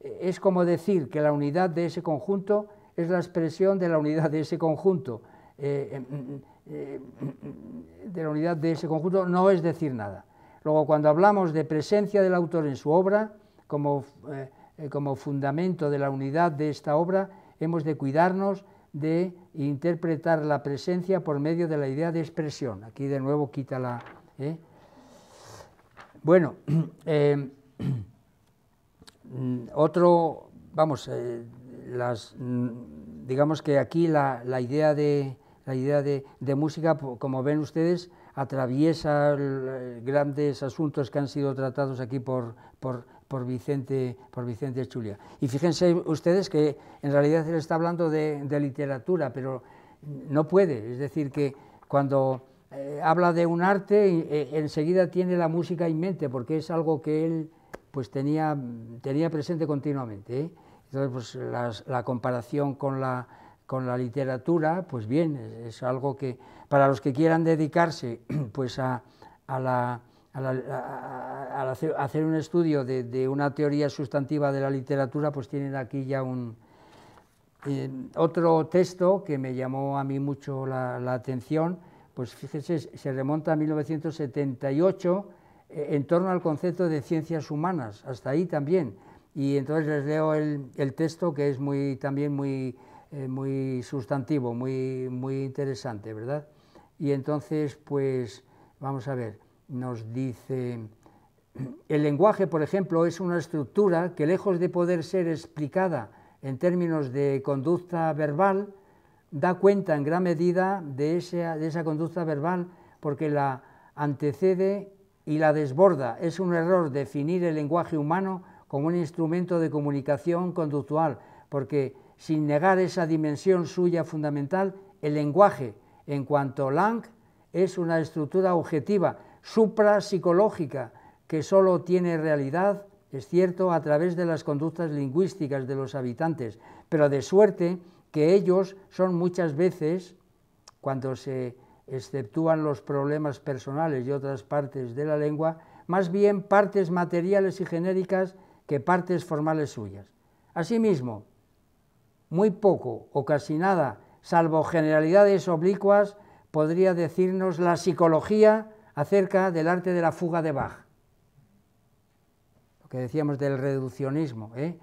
es como decir que la unidad de ese conjunto es la expresión de la unidad de ese conjunto. Eh, em, em, em, eh, de la unidad de ese conjunto no es decir nada. Luego, cuando hablamos de presencia del autor en su obra, como, eh, como fundamento de la unidad de esta obra, hemos de cuidarnos de interpretar la presencia por medio de la idea de expresión. Aquí de nuevo quita la... Bueno, otro, vamos, mm, digamos que aquí la idea de, la idea de, de música, como ven ustedes, atraviesa eh, grandes asuntos que han sido tratados aquí por, por, Vicente, por Vicente Chulia. Y fíjense ustedes que en realidad él está hablando de, literatura, pero no puede. Es decir, que cuando eh, habla de un arte, eh, enseguida tiene la música en mente, porque es algo que él pues, tenía, tenía presente continuamente. Entonces, pues, la comparación con la con la literatura, pues bien, es, algo que para los que quieran dedicarse pues a, la, hacer un estudio de, una teoría sustantiva de la literatura, pues tienen aquí ya un eh, otro texto que me llamó a mí mucho la, atención, pues fíjense, se remonta a 1978 eh, en torno al concepto de ciencias humanas, hasta ahí también. Y entonces les leo el, el texto que es muy, también muy, eh, muy sustantivo, muy, muy interesante, ¿verdad? Y entonces, pues, vamos a ver, nos dice, el lenguaje, por ejemplo, es una estructura que lejos de poder ser explicada en términos de conducta verbal, da cuenta en gran medida de esa, de esa conducta verbal porque la antecede y la desborda. Es un error definir el lenguaje humano como un instrumento de comunicación conductual, porque sin negar esa dimensión suya fundamental, el lenguaje, en cuanto Lang es una estructura objetiva, suprapsicológica, que sólo tiene realidad, es cierto, a través de las conductas lingüísticas de los habitantes, pero de suerte que ellos son muchas veces, cuando se exceptúan los problemas personales y otras partes de la lengua, más bien partes materiales y genéricas que partes formales suyas. Asimismo, muy poco o casi nada, salvo generalidades oblicuas, podría decirnos la psicología acerca del arte de la fuga de Bach. Lo que decíamos del reduccionismo, ¿eh?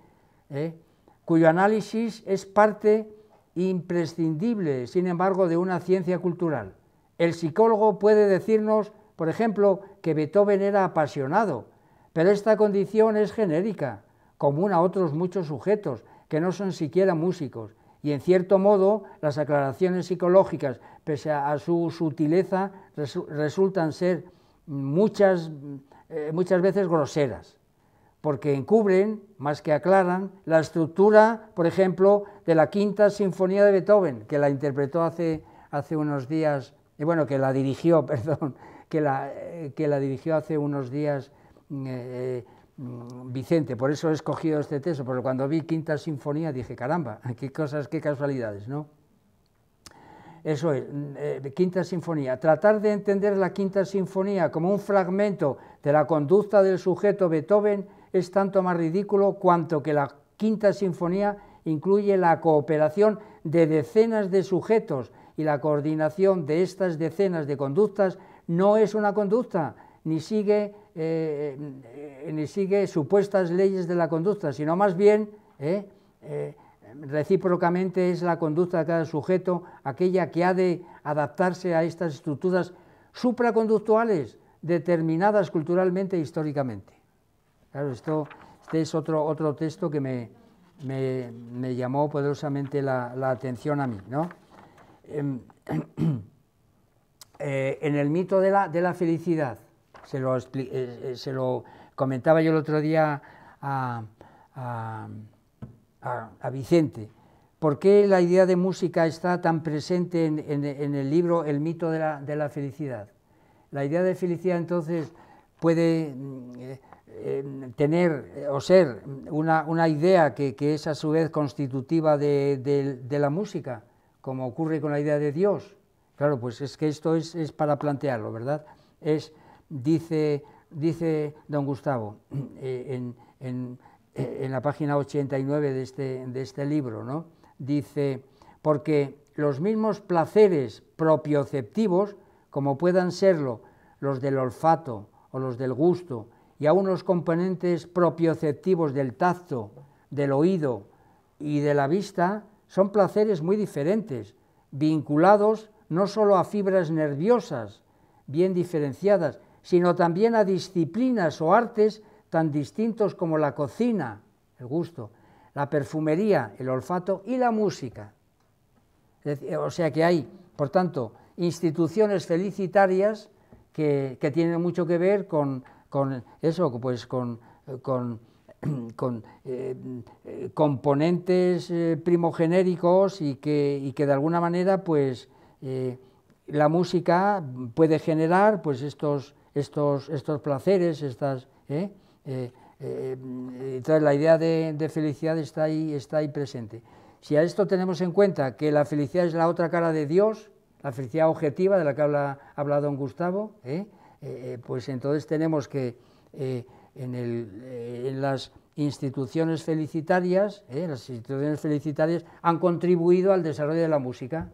¿Eh? cuyo análisis es parte imprescindible, sin embargo, de una ciencia cultural. El psicólogo puede decirnos, por ejemplo, que Beethoven era apasionado, pero esta condición es genérica, común a otros muchos sujetos, que no son siquiera músicos, y en cierto modo las aclaraciones psicológicas, pese a, su sutileza, resultan ser muchas, eh, muchas veces groseras, porque encubren, más que aclaran, la estructura, por ejemplo, de la Quinta Sinfonía de Beethoven, que la interpretó hace, hace unos días, y eh, bueno, que la dirigió, perdón, que la, eh, que la dirigió hace unos días Mm, Vicente, por eso he escogido este texto, porque cuando vi Quinta Sinfonía dije, caramba, qué cosas, qué casualidades, ¿no? Eso es, mm, eh, Quinta Sinfonía. Tratar de entender la Quinta Sinfonía como un fragmento de la conducta del sujeto Beethoven es tanto más ridículo cuanto que la Quinta Sinfonía incluye la cooperación de decenas de sujetos y la coordinación de estas decenas de conductas no es una conducta, ni sigue, eh, eh, ni sigue supuestas leyes de la conducta, sino más bien eh, recíprocamente es la conducta de cada sujeto aquella que ha de adaptarse a estas estructuras supraconductuales determinadas culturalmente e históricamente. esto, este es otro, otro texto que me, llamó poderosamente la, atención a mí. Em, en el mito de la felicidad, se lo, eh, eh, se lo comentaba yo el otro día a, Vicente. ¿Por qué la idea de música está tan presente en, el libro El mito de la, felicidad? La idea de felicidad entonces puede eh, tener o ser una, idea que, es a su vez constitutiva de, la música, como ocurre con la idea de Dios. Claro, pues es que esto es, es para plantearlo, ¿verdad? Es dice, don Gustavo eh, eh, en, la página 89 de este, de este libro, dice, porque los mismos placeres propioceptivos, como puedan serlo los del olfato o los del gusto, y aún los componentes propioceptivos del tacto, del oído y de la vista, son placeres muy diferentes, vinculados no solo a fibras nerviosas, bien diferenciadas, sino también a disciplinas o artes tan distintos como la cocina, el gusto, la perfumería, el olfato y la música. O sea que hay, por tanto, instituciones felicitarias que, tienen mucho que ver con, con eso, pues con, con, eh, eh, componentes eh, primogenéricos y que, de alguna manera pues, la música puede generar pues, estos, estos, estos placeres, estas, entonces ¿eh? Eh, eh, la idea de, felicidad está ahí, está ahí presente. Si a esto tenemos en cuenta que la felicidad es la otra cara de Dios, la felicidad objetiva de la que habla, don Gustavo, pues entonces tenemos que en, las instituciones felicitarias, las instituciones felicitarias han contribuido al desarrollo de la música,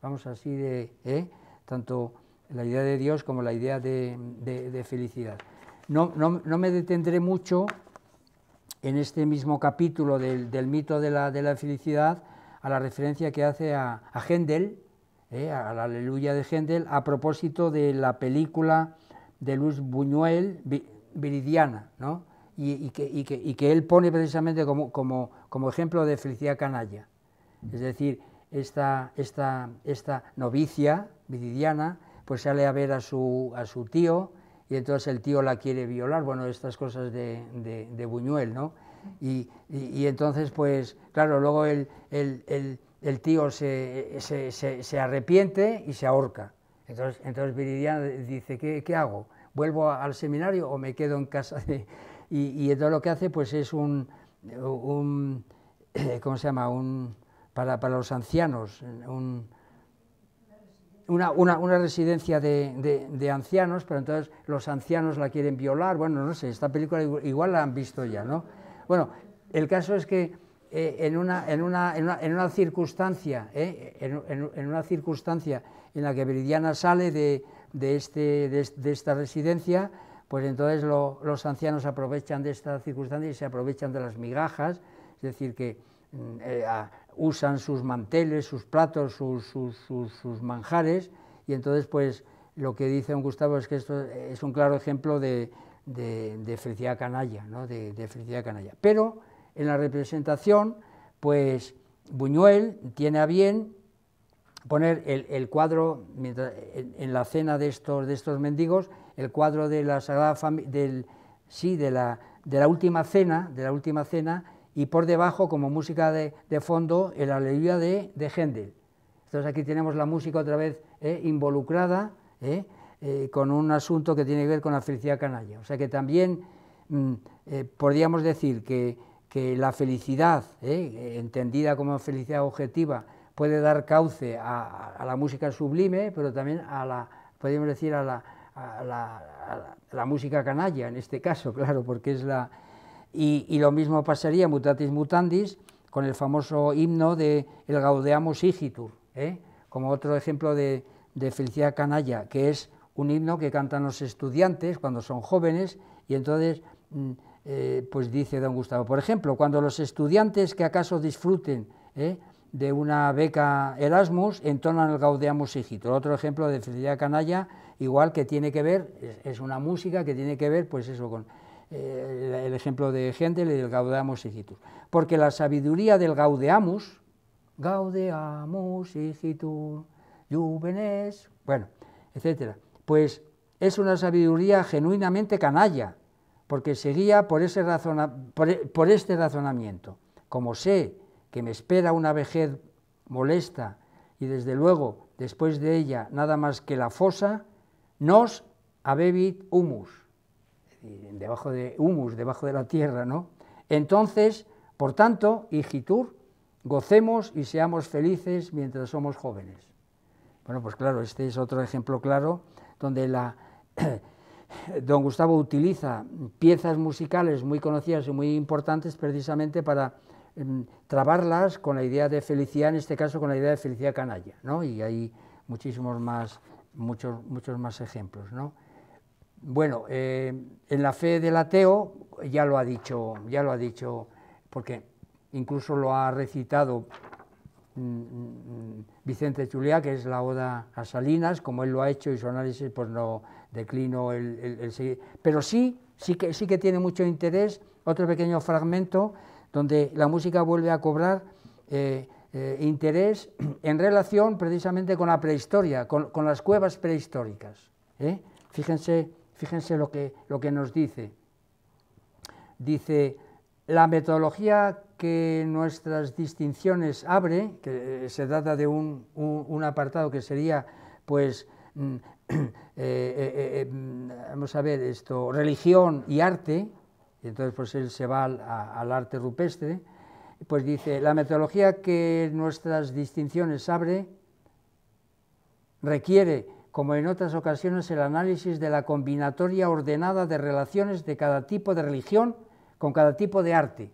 vamos así de, tanto la idea de Dios como la idea de, felicidad. No, me detendré mucho en este mismo capítulo del, mito de la, felicidad a la referencia que hace a, a eh, a la aleluya de Händel, a propósito de la película de Luis Buñuel, Viridiana, y, que, él pone precisamente como, ejemplo de felicidad canalla. Es decir, esta, esta, esta novicia viridiana pues sale a ver a su, a su tío y entonces el tío la quiere violar, bueno, estas cosas de, de, Buñuel, ¿no? Y, entonces, pues, claro, luego el, tío se, arrepiente y se ahorca. Entonces, entonces Viridiana dice, ¿qué, ¿qué, hago? ¿Vuelvo al seminario o me quedo en casa? Y, y, entonces lo que hace, pues, es un, ¿cómo se llama? Un, para, para los ancianos, un una, una, residencia de, de, ancianos, pero entonces los ancianos la quieren violar. Bueno, no sé, esta película igual la han visto ya, ¿no? Bueno, el caso es que eh, en, una, eh, en, en, en, una, circunstancia, en, una circunstancia en la que Veridiana sale de, de este, esta residencia, pues entonces los ancianos aprovechan de esta circunstancia y se aprovechan de las migajas, es decir, que mm, eh, usan sus manteles, sus platos, sus, sus, sus, manjares, y entonces pues lo que dice don Gustavo es que esto es un claro ejemplo de, de, felicidad canalla, ¿no? de, felicidad canalla. Pero en la representación, pues Buñuel tiene a bien poner el, cuadro, en, la cena de estos, de estos mendigos, el cuadro de la Sagrada sí, de la, de la última cena, de la última cena, y por debajo, como música de, de fondo, el aleluya de, de Händel. Entonces aquí tenemos la música otra vez eh, involucrada eh, eh, con un asunto que tiene que ver con la felicidad canalla. O sea que también mm, podríamos decir que, que la felicidad, entendida como felicidad objetiva, puede dar cauce a, la música sublime, pero también a la, podríamos decir, a la, a la, a la música canalla, en este caso, claro, porque es la, y, lo mismo pasaría, mutatis mutandis, con el famoso himno de el Gaudeamus Igitur, ¿eh? como otro ejemplo de, de felicidad canalla, que es un himno que cantan los estudiantes cuando son jóvenes y entonces... Mm, eh, pues dice don Gustavo, por ejemplo, cuando los estudiantes que acaso disfruten ¿eh? de una beca Erasmus entonan el Gaudeamus Igitur. Otro ejemplo de felicidad canalla, igual que tiene que ver, es una música que tiene que ver, pues eso, con eh, el ejemplo de gente y del Gaudeamus Igitus. Porque la sabiduría del Gaudeamus, Gaudeamus Igitur, Juvenes, bueno, etcétera, pues es una sabiduría genuinamente canalla, porque seguía por, ese e-, por, este razonamiento. Como sé que me espera una vejez molesta y desde luego después de ella nada más que la fosa, nos abebit humus. Eh, debajo de humus, debajo de la tierra, ¿no? Entonces, por tanto, hijitur, gocemos y seamos felices mientras somos jóvenes. Bueno, pues claro, este es otro ejemplo claro donde la, don Gustavo utiliza piezas musicales muy conocidas y muy importantes precisamente para em, trabarlas con la idea de felicidad, en este caso con la idea de felicidad canalla, ¿no? Y hay muchísimos más, muchos, muchos más ejemplos, ¿no? Bueno, eh, en la fe del ateo ya lo ha dicho, ya lo ha dicho, porque incluso lo ha recitado mm, mm, mm, Vicente Chuliá, que es la oda a Salinas, como él lo ha hecho y su análisis, pues no declino el, el, pero sí, sí que sí que tiene mucho interés otro pequeño fragmento donde la música vuelve a cobrar eh, eh, interés en relación precisamente con la prehistoria, con, con las cuevas prehistóricas. Fíjense Fíjense lo que, lo que nos dice. Dice, la metodología que nuestras distinciones abre, que eh, se trata de un, apartado que sería, pues, mm, eh, eh, mm, vamos a ver esto, religión y arte, y entonces pues él se va al, al arte rupestre, pues dice, la metodología que nuestras distinciones abre requiere como en otras ocasiones el análisis de la combinatoria ordenada de relaciones de cada tipo de religión con cada tipo de arte,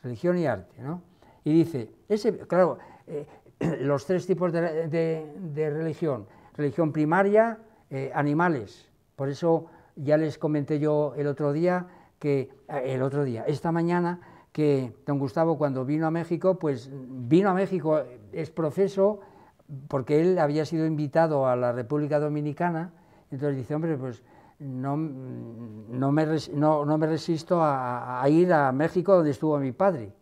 religión y arte, ¿no? Y dice, ese, claro, eh, los tres tipos de, religión, religión primaria, eh, animales, por eso ya les comenté yo el otro día, que eh, el otro día, esta mañana, que don Gustavo cuando vino a México, pues vino a México, es profeso porque él había sido invitado a la República Dominicana, entonces dice, hombre, pues no, no, me, resisto a, ir a México donde estuvo mi padre.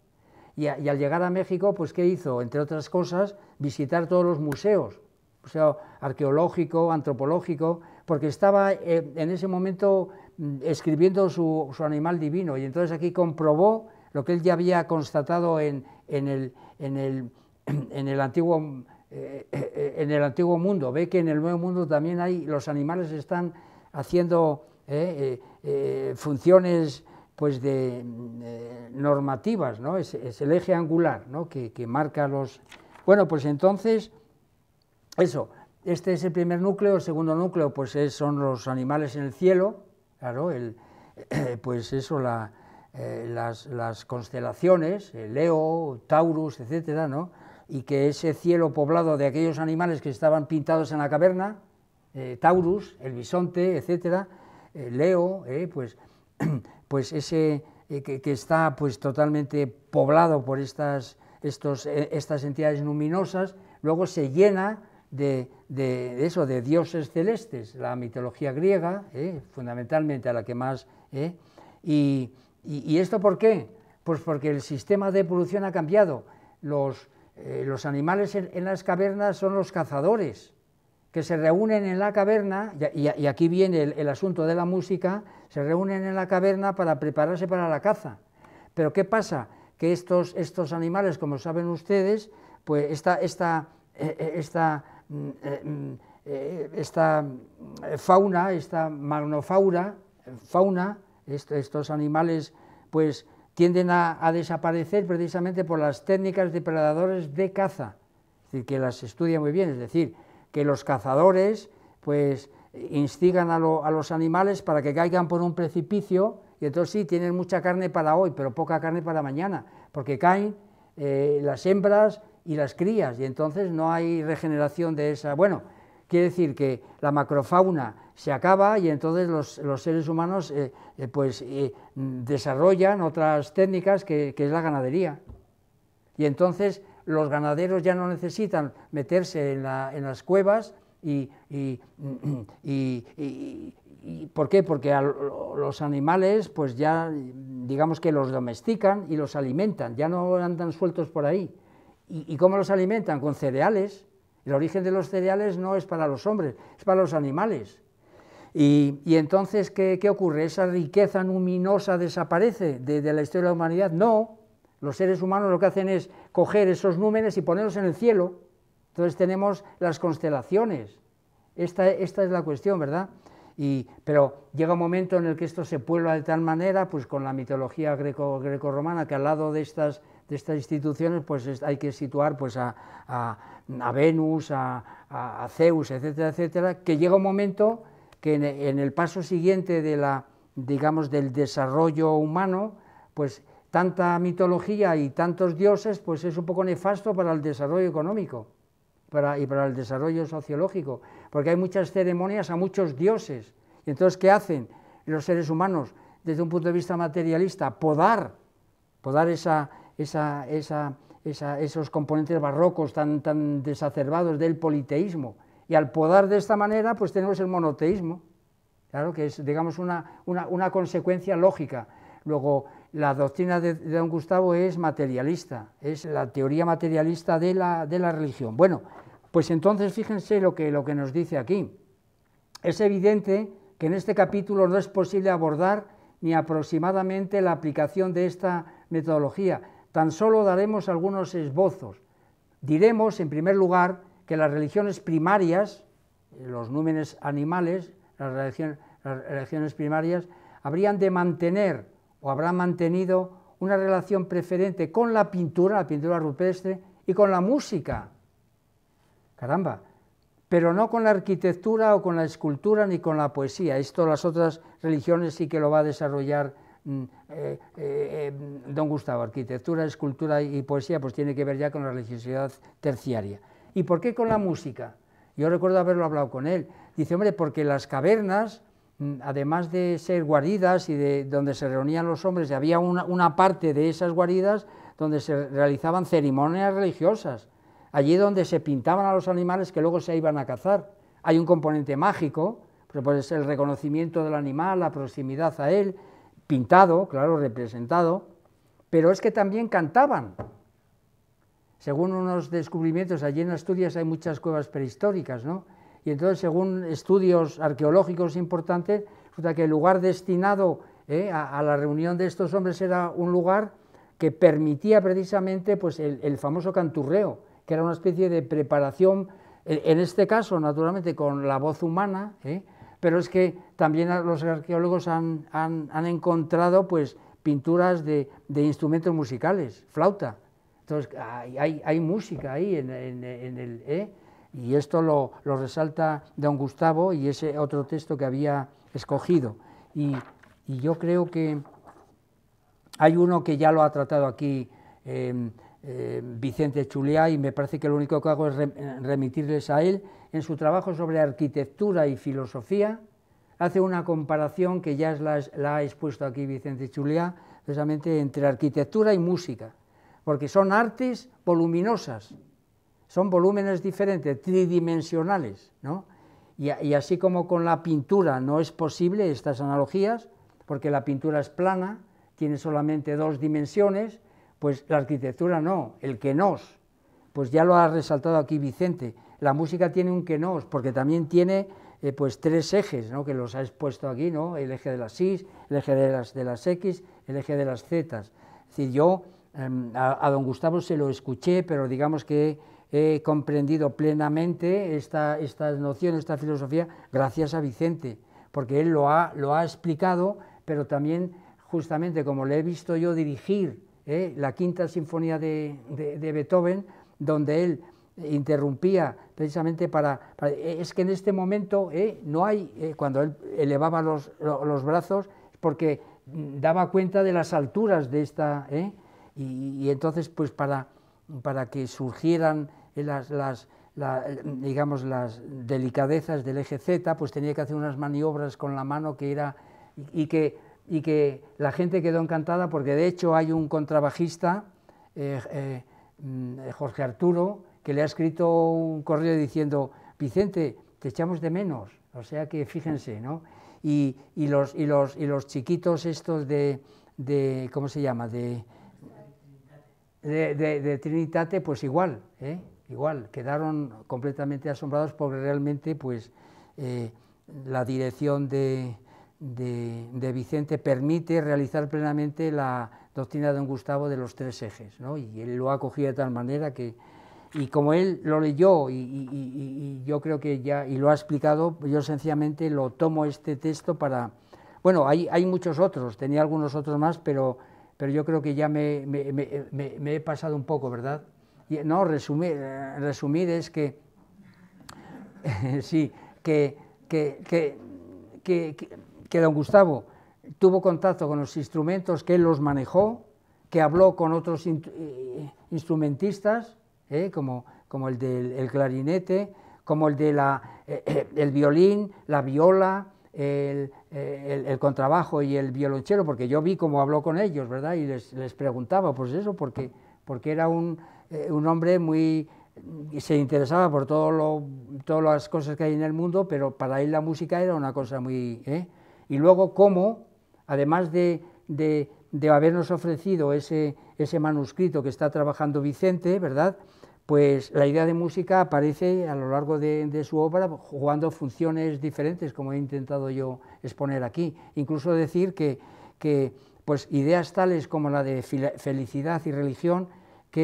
Y, al llegar a México, pues ¿qué hizo? Entre otras cosas, visitar todos los museos, o sea, arqueológico, antropológico, porque estaba eh, en ese momento mm, escribiendo su, animal divino y entonces aquí comprobó lo que él ya había constatado en, el, en el, en el antiguo eh, en el antiguo mundo, ve que en el nuevo mundo también hay, los animales están haciendo eh, eh, funciones pues de mm, normativas, ¿no? Es, el eje angular ¿no? que, marca los... Bueno, pues entonces, eso, este es el primer núcleo, el segundo núcleo pues son los animales en el cielo, claro, el, pues eso, las, constelaciones, Leo, Taurus, etcétera, ¿no? y que ese cielo poblado de aquellos animales que estaban pintados en la caverna, eh, Taurus, el bisonte, etcétera, eh, Leo, eh, pues, pues ese que, está pues totalmente poblado por estas, estos, estas entidades luminosas, luego se llena de, eso, de dioses celestes, la mitología griega, fundamentalmente a la que más. Y, y, esto por qué? Pues porque el sistema de evolución ha cambiado. Los, eh, los animales en, las cavernas son los cazadores, que se reúnen en la caverna, y, aquí viene el, asunto de la música, se reúnen en la caverna para prepararse para la caza. Pero ¿qué pasa? Que estos, estos animales, como saben ustedes, pues esta, esta, eh, eh, esta mm, mm, fauna, esta magnofaura, fauna, estos animales, pues tienden a, desaparecer precisamente por las técnicas depredadores de caza, que las estudia muy bien, es decir, que los cazadores pues instigan a, los animales para que caigan por un precipicio y entonces sí, tienen mucha carne para hoy, pero poca carne para mañana, porque caen eh, las hembras y las crías y entonces no hay regeneración de esa... Bueno, Quiere decir que la macrofauna se acaba y entonces los, seres humanos eh, eh, pues, eh, desarrollan otras técnicas que, es la ganadería. Y entonces los ganaderos ya no necesitan meterse en, las cuevas y, ¿Por qué? Porque los animales pues ya digamos que los domestican y los alimentan, ya no andan sueltos por ahí. ¿Y, cómo los alimentan? Con cereales el origen de los cereales no es para los hombres, es para los animales. Y, entonces, ¿qué, ocurre? ¿Esa riqueza luminosa desaparece de, la historia de la humanidad? No. Los seres humanos lo que hacen es coger esos númenes y ponerlos en el cielo. Entonces tenemos las constelaciones. Esta, es la cuestión, ¿verdad? pero llega un momento en el que esto se puebla de tal manera, pues con la mitología greco, romana que al lado de estas, instituciones pues hay que situar pues, a a Venus, a, Zeus, etcétera, etcétera, que llega un momento que en, el paso siguiente de la, digamos, del desarrollo humano, pues tanta mitología y tantos dioses, pues es un poco nefasto para el desarrollo económico para, y para el desarrollo sociológico, porque hay muchas ceremonias a muchos dioses. Y entonces, ¿qué hacen los seres humanos desde un punto de vista materialista? Podar, podar esa, esa esos componentes barrocos tan, tan desacerbados del politeísmo. Y al podar de esta manera, pues tenemos el monoteísmo, claro, que es, digamos, una, una, consecuencia lógica. Luego, la doctrina de, don Gustavo es materialista, es la teoría materialista de la, de la religión. Bueno, pues entonces fíjense lo que, lo que nos dice aquí. Es evidente que en este capítulo no es posible abordar ni aproximadamente la aplicación de esta metodología, tan solo daremos algunos esbozos. Diremos, en primer lugar, que las religiones primarias, eh, los númenes animales, las religiones, primarias, habrían de mantener o habrán mantenido una relación preferente con la pintura, la pintura rupestre, y con la música. Caramba, pero no con la arquitectura o con la escultura ni con la poesía. Esto las otras religiones sí que lo va a desarrollar Mm, eh, eh, mm, don Gustavo, arquitectura, escultura y poesía, pues tiene que ver ya con la religiosidad terciaria. ¿Y por qué con la música? Yo recuerdo haberlo hablado con él. Dice, hombre, porque las cavernas, mm, además de ser guaridas y de donde se reunían los hombres, había una, parte de esas guaridas donde se realizaban ceremonias religiosas, allí donde se pintaban a los animales que luego se iban a cazar. Hay un componente mágico, pero pues el reconocimiento del animal, la proximidad a él, pintado, claro, representado, pero es que también cantaban. Según unos descubrimientos, allí en Asturias hay muchas cuevas prehistóricas, ¿no? Y entonces, según estudios arqueológicos importantes, resulta que el lugar destinado ¿eh? a, la reunión de estos hombres era un lugar que permitía precisamente pues, el, famoso canturreo, que era una especie de preparación, e, en, este caso, naturalmente, con la voz humana, ¿eh? Pero es que también los arqueólogos han, encontrado pues, pinturas de, instrumentos musicales, flauta. Entonces, hay, música ahí en, en, el... ¿eh? Y esto lo, lo, resalta don Gustavo y ese otro texto que había escogido. Y, yo creo que hay uno que ya lo ha tratado aquí eh, eh, Vicente Chuliá y me parece que lo único que hago es remitirles a él en su trabajo sobre arquitectura y filosofía, hace una comparación que ya la, la ha expuesto aquí Vicente Chuliá, precisamente entre arquitectura y música, porque son artes voluminosas, son volúmenes diferentes, tridimensionales, ¿no? Y, y así como con la pintura no es posible estas analogías, porque la pintura es plana, tiene solamente dos dimensiones, pues la arquitectura no, el que nos, pues ya lo ha resaltado aquí Vicente, la música tiene un que no, porque también tiene eh, pues tres ejes, ¿no? que los ha expuesto aquí, ¿no? el eje de las Is, el eje de las, de las X, el eje de las Z. Es yo em, a, don Gustavo se lo escuché, pero digamos que he comprendido plenamente esta, noción, esta filosofía, gracias a Vicente, porque él lo ha, lo ha explicado, pero también justamente como le he visto yo dirigir eh, la quinta sinfonía de Beethoven, donde él interrumpía precisamente para, eh, es que en este momento eh, no hay, eh, cuando él elevaba los, los, brazos, porque mm, daba cuenta de las alturas de esta, y, entonces pues para, que surgieran las, mm, digamos, las delicadezas del eje Z, pues tenía que hacer unas maniobras con la mano que era, y que, y que la gente quedó encantada porque de hecho hay un contrabajista, mm, Jorge Arturo, que le ha escrito un correo diciendo, Vicente, te echamos de menos, o sea que fíjense, ¿no? Y, los, los, chiquitos estos de, ¿cómo se llama? De, de, de, Trinitate, pues igual, ¿eh? igual, quedaron completamente asombrados porque realmente, pues, eh, la dirección de, Vicente permite realizar plenamente la doctrina de don Gustavo de los tres ejes, ¿no? y él lo ha acogido de tal manera que y como él lo leyó y, yo creo que ya, y lo ha explicado, pues yo sencillamente lo tomo este texto para... Bueno, hay, hay muchos otros, tenía algunos otros más, pero, pero yo creo que ya me, he pasado un poco, ¿verdad? no, resumir, resumir es que... sí, que, que, que don Gustavo tuvo contacto con los instrumentos, que él los manejó, que habló con otros eh, instrumentistas ¿eh? como, el del clarinete, como el del el eh, eh, violín, la viola, el, contrabajo y el violonchelo, porque yo vi cómo habló con ellos, ¿verdad? Y les, les preguntaba, pues eso, porque, era un, hombre muy... se interesaba por todas las cosas que hay en el mundo, pero para él la música era una cosa muy... Y luego cómo, además de, habernos ofrecido ese, ese manuscrito que está trabajando Vicente, ¿verdad?, pues la idea de música aparece a lo largo de, su obra jugando funciones diferentes, como he intentado yo exponer aquí. Incluso decir que, pues, ideas tales como la de felicidad y religión, mm,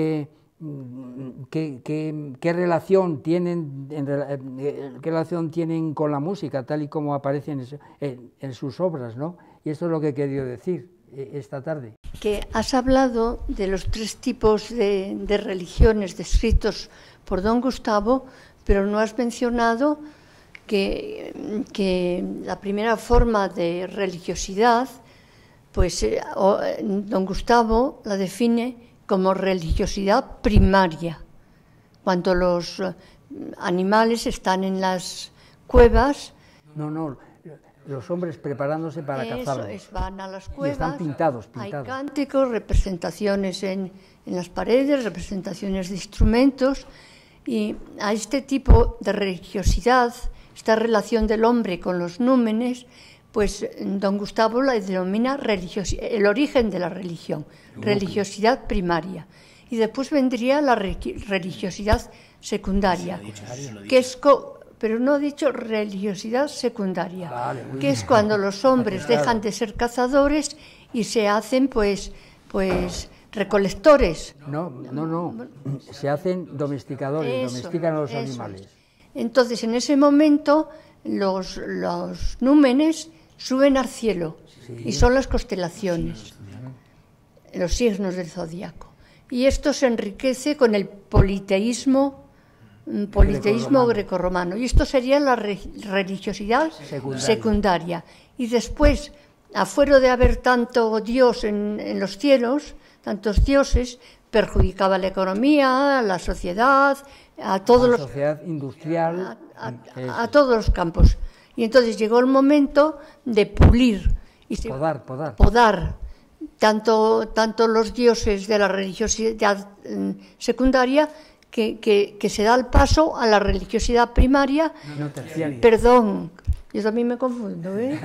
relación eh, qué relación tienen con la música, tal y como aparecen en, sus obras, ¿no? Y esto es lo que he querido decir. Eh, esta tarde. Que has hablado de los tres tipos de, religiones descritos por don Gustavo, pero no has mencionado que, la primera forma de religiosidad, pues eh, eh, don Gustavo la define como religiosidad primaria, cuando los animales están en las cuevas. No, no, los hombres preparándose para Eso van a las cuevas. están pintados, pintados. Hay cánticos, representaciones en, en las paredes, representaciones de instrumentos. Y a este tipo de religiosidad, esta relación del hombre con los númenes, pues don Gustavo la denomina el origen de la religión, religiosidad primaria. Y después vendría la religiosidad secundaria, que es co pero no ha dicho religiosidad secundaria, que es cuando los hombres dejan de ser cazadores y se hacen pues pues recolectores. No, no, no. Se hacen domesticadores, domestican a los animales. Entonces, en ese momento, los, númenes suben al cielo y son las constelaciones, los signos del zodiaco. Y esto se enriquece con el politeísmo politeísmo grecorromano. Y esto sería la religiosidad secundaria. Y después, afuera de haber tanto Dios en, los cielos, tantos dioses, perjudicaba la economía, a la sociedad, a todos la los, sociedad eh, a, todos los campos. Y entonces llegó el momento de pulir y podar, podar. podar tanto los dioses de la religiosidad mm, secundaria que, se da el paso a la religiosidad primaria, no, perdón, yo también me confundo, ¿eh?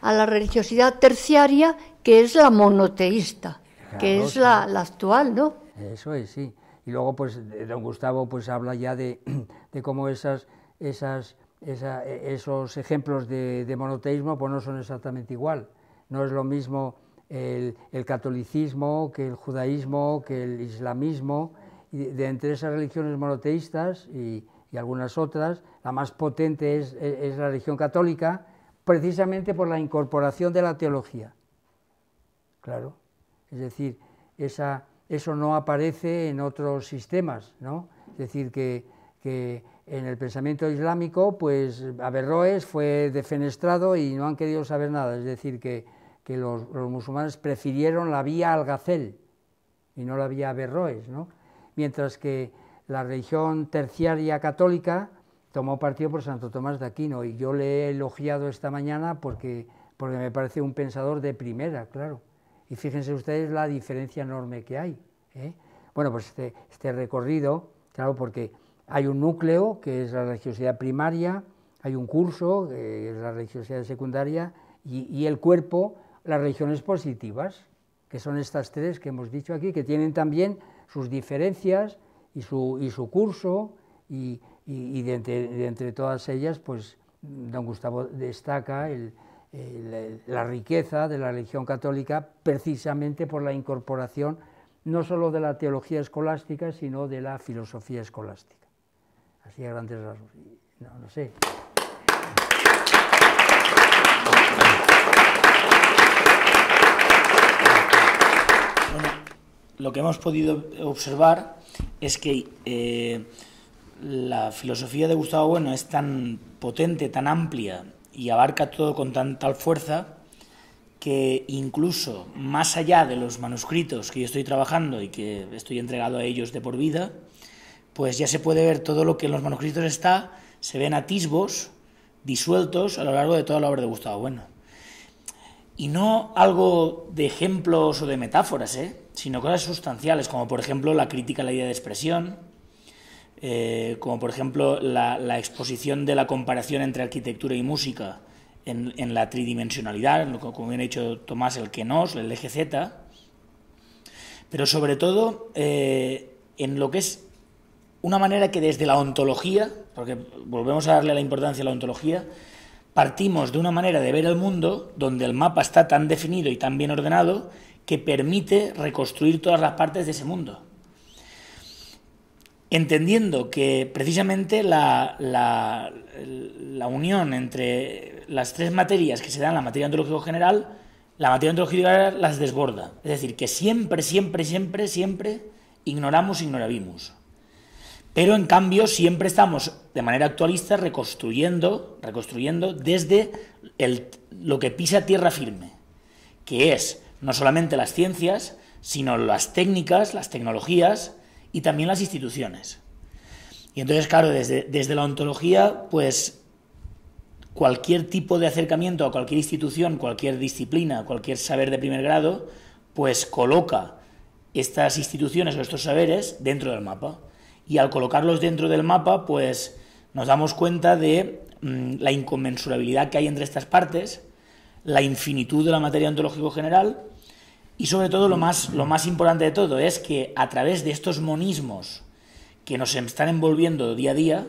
a la religiosidad terciaria, que es la monoteísta, que es la, actual, ¿no? Eso es, sí. Y luego, pues, eh, don Gustavo pues, habla ya de, cómo esas, esas, e, esos ejemplos de, monoteísmo pues, no son exactamente igual. No es lo mismo el catolicismo que el judaísmo, que el islamismo, y de entre esas religiones monoteístas y, algunas otras, la más potente es, la religión católica, precisamente por la incorporación de la teología. Claro, es decir, eso no aparece en otros sistemas, ¿no? Es decir, que, en el pensamiento islámico, pues Averroes fue defenestrado y no han querido saber nada, es decir, que, los, musulmanes prefirieron la vía Al-Ghazel y no la vía Averroes, ¿no? mientras que la religión terciaria católica tomó partido por Santo Tomás de Aquino y yo le he elogiado esta mañana porque, me parece un pensador de primera, claro. Y fíjense ustedes la diferencia enorme que hay. ¿eh? Bueno, pues este, este, recorrido, claro, porque hay un núcleo que es la religiosidad primaria, hay un curso que es la religiosidad secundaria y, y el cuerpo, las religiones positivas, que son estas tres que hemos dicho aquí, que tienen también sus diferencias y su, curso, y, de, entre, todas ellas, pues don Gustavo destaca la riqueza de la religión católica precisamente por la incorporación no solo de la teología escolástica, sino de la filosofía escolástica. Así a grandes rasgos. No, no sé. lo que hemos podido observar es que eh, la filosofía de Gustavo Bueno es tan potente, tan amplia y abarca todo con tanta tal fuerza que incluso más allá de los manuscritos que yo estoy trabajando y que estoy entregado a ellos de por vida, pues ya se puede ver todo lo que en los manuscritos está, se ven atisbos disueltos a lo largo de toda la obra de Gustavo Bueno. Y no algo de ejemplos o de metáforas, ¿eh? sino cosas sustanciales, como por ejemplo la crítica a la idea de expresión, eh, como por ejemplo la, exposición de la comparación entre arquitectura y música en, la tridimensionalidad, como bien ha dicho Tomás, el que nos, el eje Z, pero sobre todo eh, en lo que es una manera que desde la ontología, porque volvemos a darle la importancia a la ontología, partimos de una manera de ver el mundo donde el mapa está tan definido y tan bien ordenado que permite reconstruir todas las partes de ese mundo. Entendiendo que precisamente la, unión entre las tres materias que se dan, la materia antropológica general, la materia general las desborda. Es decir, que siempre, siempre, siempre, siempre ignoramos ignoravimos. Pero en cambio siempre estamos de manera actualista reconstruyendo, reconstruyendo desde lo que pisa tierra firme, que es no solamente las ciencias, sino las técnicas, las tecnologías y también las instituciones. Y entonces, claro, desde, desde la ontología, pues cualquier tipo de acercamiento a cualquier institución, cualquier disciplina, cualquier saber de primer grado, pues coloca estas instituciones o estos saberes dentro del mapa y al colocarlos dentro del mapa, pues nos damos cuenta de mm, la inconmensurabilidad que hay entre estas partes, la infinitud de la materia ontológico general y sobre todo lo más, lo más importante de todo es que a través de estos monismos que nos están envolviendo día a día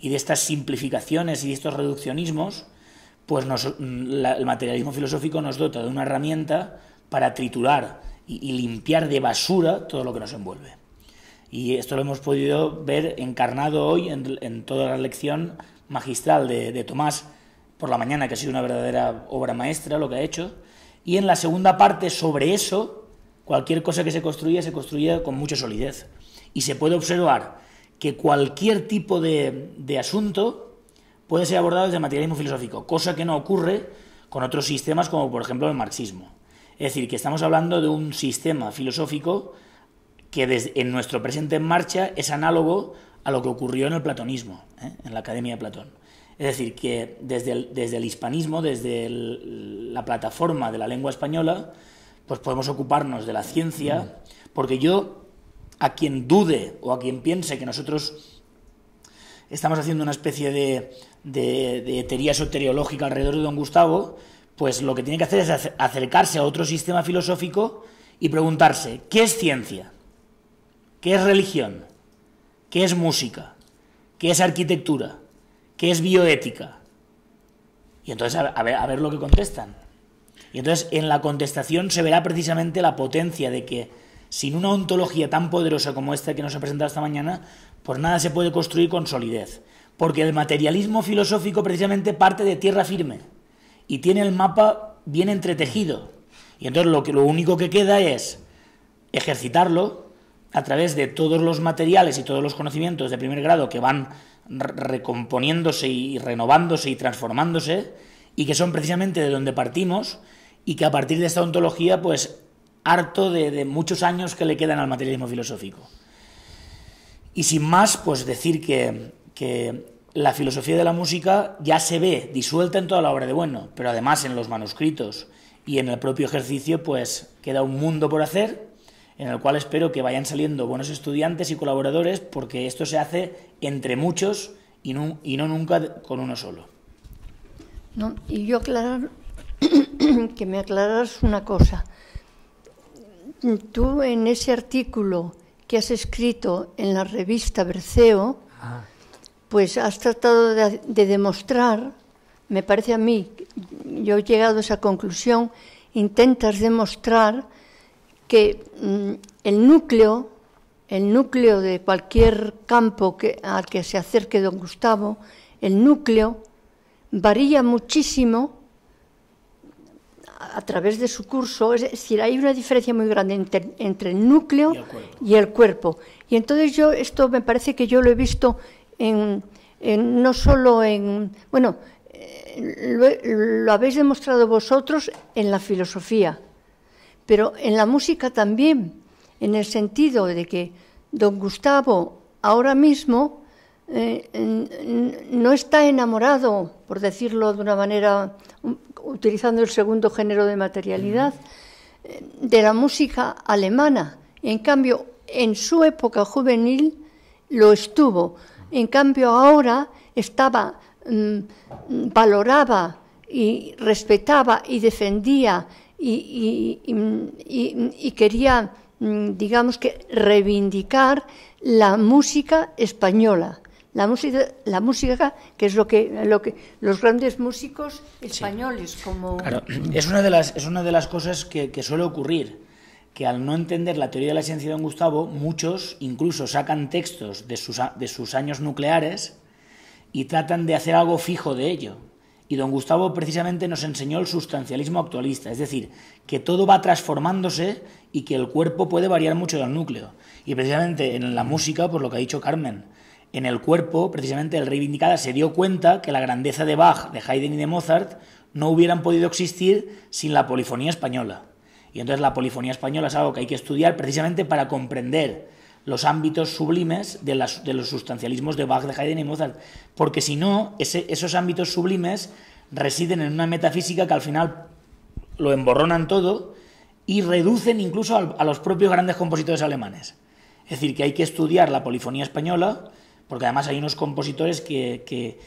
y de estas simplificaciones y de estos reduccionismos, pues mm, el materialismo filosófico nos dota de una herramienta para triturar y limpiar de basura todo lo que nos envuelve. Y esto lo hemos podido ver encarnado hoy en, toda la lección magistral de, Tomás por la mañana, que ha sido una verdadera obra maestra lo que ha hecho. Y en la segunda parte, sobre eso, cualquier cosa que se construya, se construía con mucha solidez. Y se puede observar que cualquier tipo de, asunto puede ser abordado desde materialismo filosófico, cosa que no ocurre con otros sistemas como por ejemplo el marxismo. Es decir, que estamos hablando de un sistema filosófico que en nuestro presente en marcha es análogo a lo que ocurrió en el platonismo, ¿eh? en la Academia de Platón. Es decir, que desde el, hispanismo, desde la plataforma de la lengua española, pues podemos ocuparnos de la ciencia, mm. porque yo, a quien dude o a quien piense que nosotros estamos haciendo una especie de, de, de teoría soteriológica alrededor de don Gustavo, pues lo que tiene que hacer es acercarse a otro sistema filosófico y preguntarse, ¿qué es ciencia? ¿Qué es religión? ¿Qué es música? ¿Qué es arquitectura? ¿Qué es bioética? Y entonces a ver, lo que contestan. Y entonces en la contestación se verá precisamente la potencia de que sin una ontología tan poderosa como esta que nos ha presentado esta mañana, pues nada se puede construir con solidez. Porque el materialismo filosófico precisamente parte de tierra firme y tiene el mapa bien entretejido. Y entonces lo, que, lo único que queda es ejercitarlo, a través de todos los materiales y todos los conocimientos de primer grado que van recomponiéndose y renovándose y transformándose, y que son precisamente de donde partimos, y que a partir de esta ontología, pues, harto de, muchos años que le quedan al materialismo filosófico. Y sin más, pues decir que, que la filosofía de la música ya se ve disuelta en toda la obra de Bueno, pero además en los manuscritos y en el propio ejercicio, pues queda un mundo por hacer en el cual espero que vayan saliendo buenos estudiantes y colaboradores porque esto se hace entre muchos y no, nunca con uno solo. No, y yo aclarar, que me aclaras una cosa. Tú en ese artículo que has escrito en la revista Berceo, ah. pues has tratado de demostrar, me parece a mí, yo he llegado a esa conclusión, intentas demostrar que mm, el núcleo, el núcleo de cualquier campo al que se acerque don Gustavo, el núcleo varía muchísimo a, través de su curso, es decir, hay una diferencia muy grande entre, el núcleo y el, cuerpo. Y entonces yo, esto me parece que yo lo he visto no solo en, bueno, eh, lo, habéis demostrado vosotros en la filosofía, pero en la música también, en el sentido de que don Gustavo ahora mismo eh, no está enamorado, por decirlo de una manera, utilizando el segundo género de materialidad, eh, de la música alemana. En cambio, en su época juvenil lo estuvo. En cambio, ahora estaba, mm, valoraba y respetaba y defendía y, quería, mm, digamos que, reivindicar la música española. La música, que es lo que, lo que los grandes músicos españoles como es una de las es una de las cosas que, suele ocurrir que al no entender la teoría de la ciencia de don Gustavo, muchos incluso sacan textos de sus, de sus años nucleares y tratan de hacer algo fijo de ello. Y don Gustavo precisamente nos enseñó el sustancialismo actualista, es decir, que todo va transformándose y que el cuerpo puede variar mucho del núcleo. Y precisamente en la mm. música, por pues lo que ha dicho Carmen, en el cuerpo, precisamente el reivindicada se dio cuenta que la grandeza de Bach, de Haydn y de Mozart no hubieran podido existir sin la polifonía española. Y entonces la polifonía española es algo que hay que estudiar precisamente para comprender los ámbitos sublimes de, los sustancialismos de Bach, de Haydn y Mozart, porque si no, esos ámbitos sublimes residen en una metafísica que al final lo emborronan todo y reducen incluso a, los propios grandes compositores alemanes. Es decir, que hay que estudiar la polifonía española, porque además hay unos compositores que,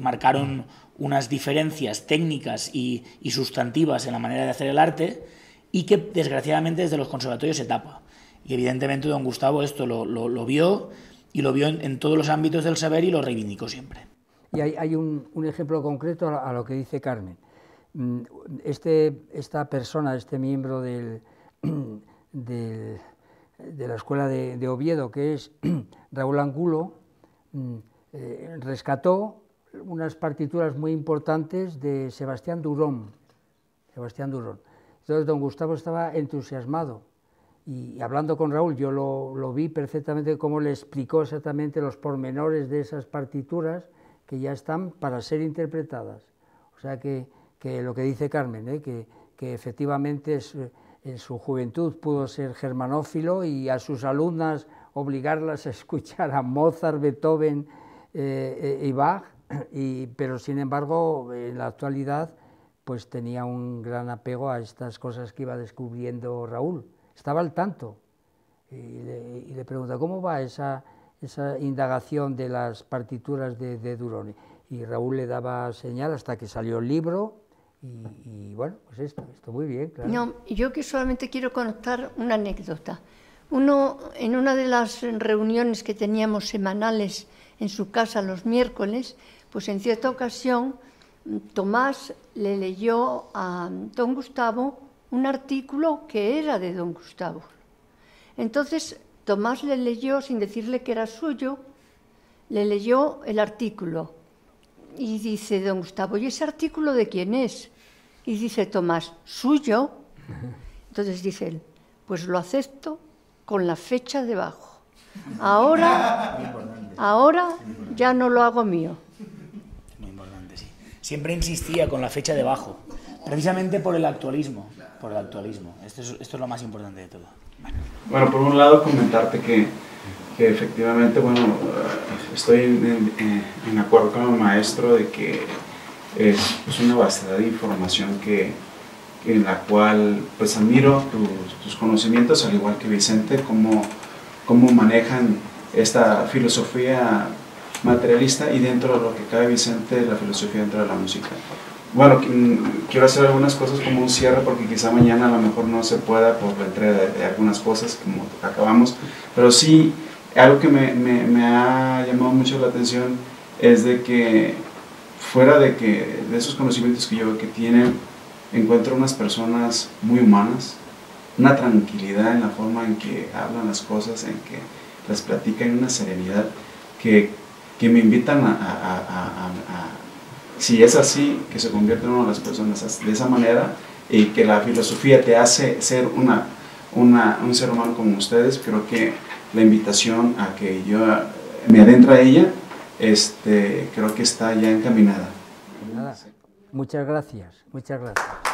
marcaron unas diferencias técnicas y, y, sustantivas en la manera de hacer el arte y que desgraciadamente desde los conservatorios se tapa. Y evidentemente don Gustavo esto lo, vio y lo vio en, todos los ámbitos del saber y lo reivindicó siempre. Y hay, un, ejemplo concreto a lo que dice Carmen. Mm, este, esta persona, este miembro de la escuela de, Oviedo, que es Raúl Angulo, mm, eh, rescató unas partituras muy importantes de Sebastián Durón. Sebastián Durón. Entonces don Gustavo estaba entusiasmado y hablando con Raúl, yo lo, vi perfectamente cómo le explicó exactamente los pormenores de esas partituras que ya están para ser interpretadas. O sea que, lo que dice Carmen, ¿eh? que, que, efectivamente eh, en su juventud pudo ser germanófilo y a sus alumnas obligarlas a escuchar a Mozart, Beethoven eh, eh, y Bach, y, pero sin embargo en la actualidad pues tenía un gran apego a estas cosas que iba descubriendo Raúl estaba al tanto y le, y pregunta, ¿cómo va esa, indagación de las partituras de, de Y Raúl le daba señal hasta que salió el libro y, y bueno, pues esto, esto muy bien, claro. No, yo que solamente quiero contar una anécdota. Uno, en una de las reuniones que teníamos semanales en su casa los miércoles, pues en cierta ocasión Tomás le leyó a don Gustavo un artículo que era de don Gustavo. Entonces Tomás le leyó, sin decirle que era suyo, le leyó el artículo. Y dice don Gustavo, ¿y ese artículo de quién es? Y dice Tomás, suyo. Entonces dice él, pues lo acepto con la fecha debajo. Ahora, ahora ya no lo hago mío. Muy importante, sí. Siempre insistía con la fecha debajo. Precisamente por el actualismo, por el actualismo. Esto es, lo más importante de todo. Bueno, por un lado comentarte que, efectivamente, bueno, estoy en, acuerdo con el maestro de que es, pues, una vastedad de información que, en la cual pues admiro tus, conocimientos, al igual que Vicente, cómo, cómo manejan esta filosofía materialista y dentro de lo que cabe Vicente, la filosofía dentro de la música. Bueno, quiero hacer algunas cosas como un cierre porque quizá mañana a lo mejor no se pueda por la entrega de, algunas cosas como acabamos, pero sí algo que me, ha llamado mucho la atención es de que fuera de que de esos conocimientos que yo que tienen encuentro unas personas muy humanas, una tranquilidad en la forma en que hablan las cosas, en que las platican, una serenidad que, que me invitan a si es así, que se convierte en una de las personas de esa manera y que la filosofía te hace ser una, un ser humano como ustedes, creo que la invitación a que yo me adentre a ella, este, creo que está ya encaminada. Muchas gracias, muchas gracias.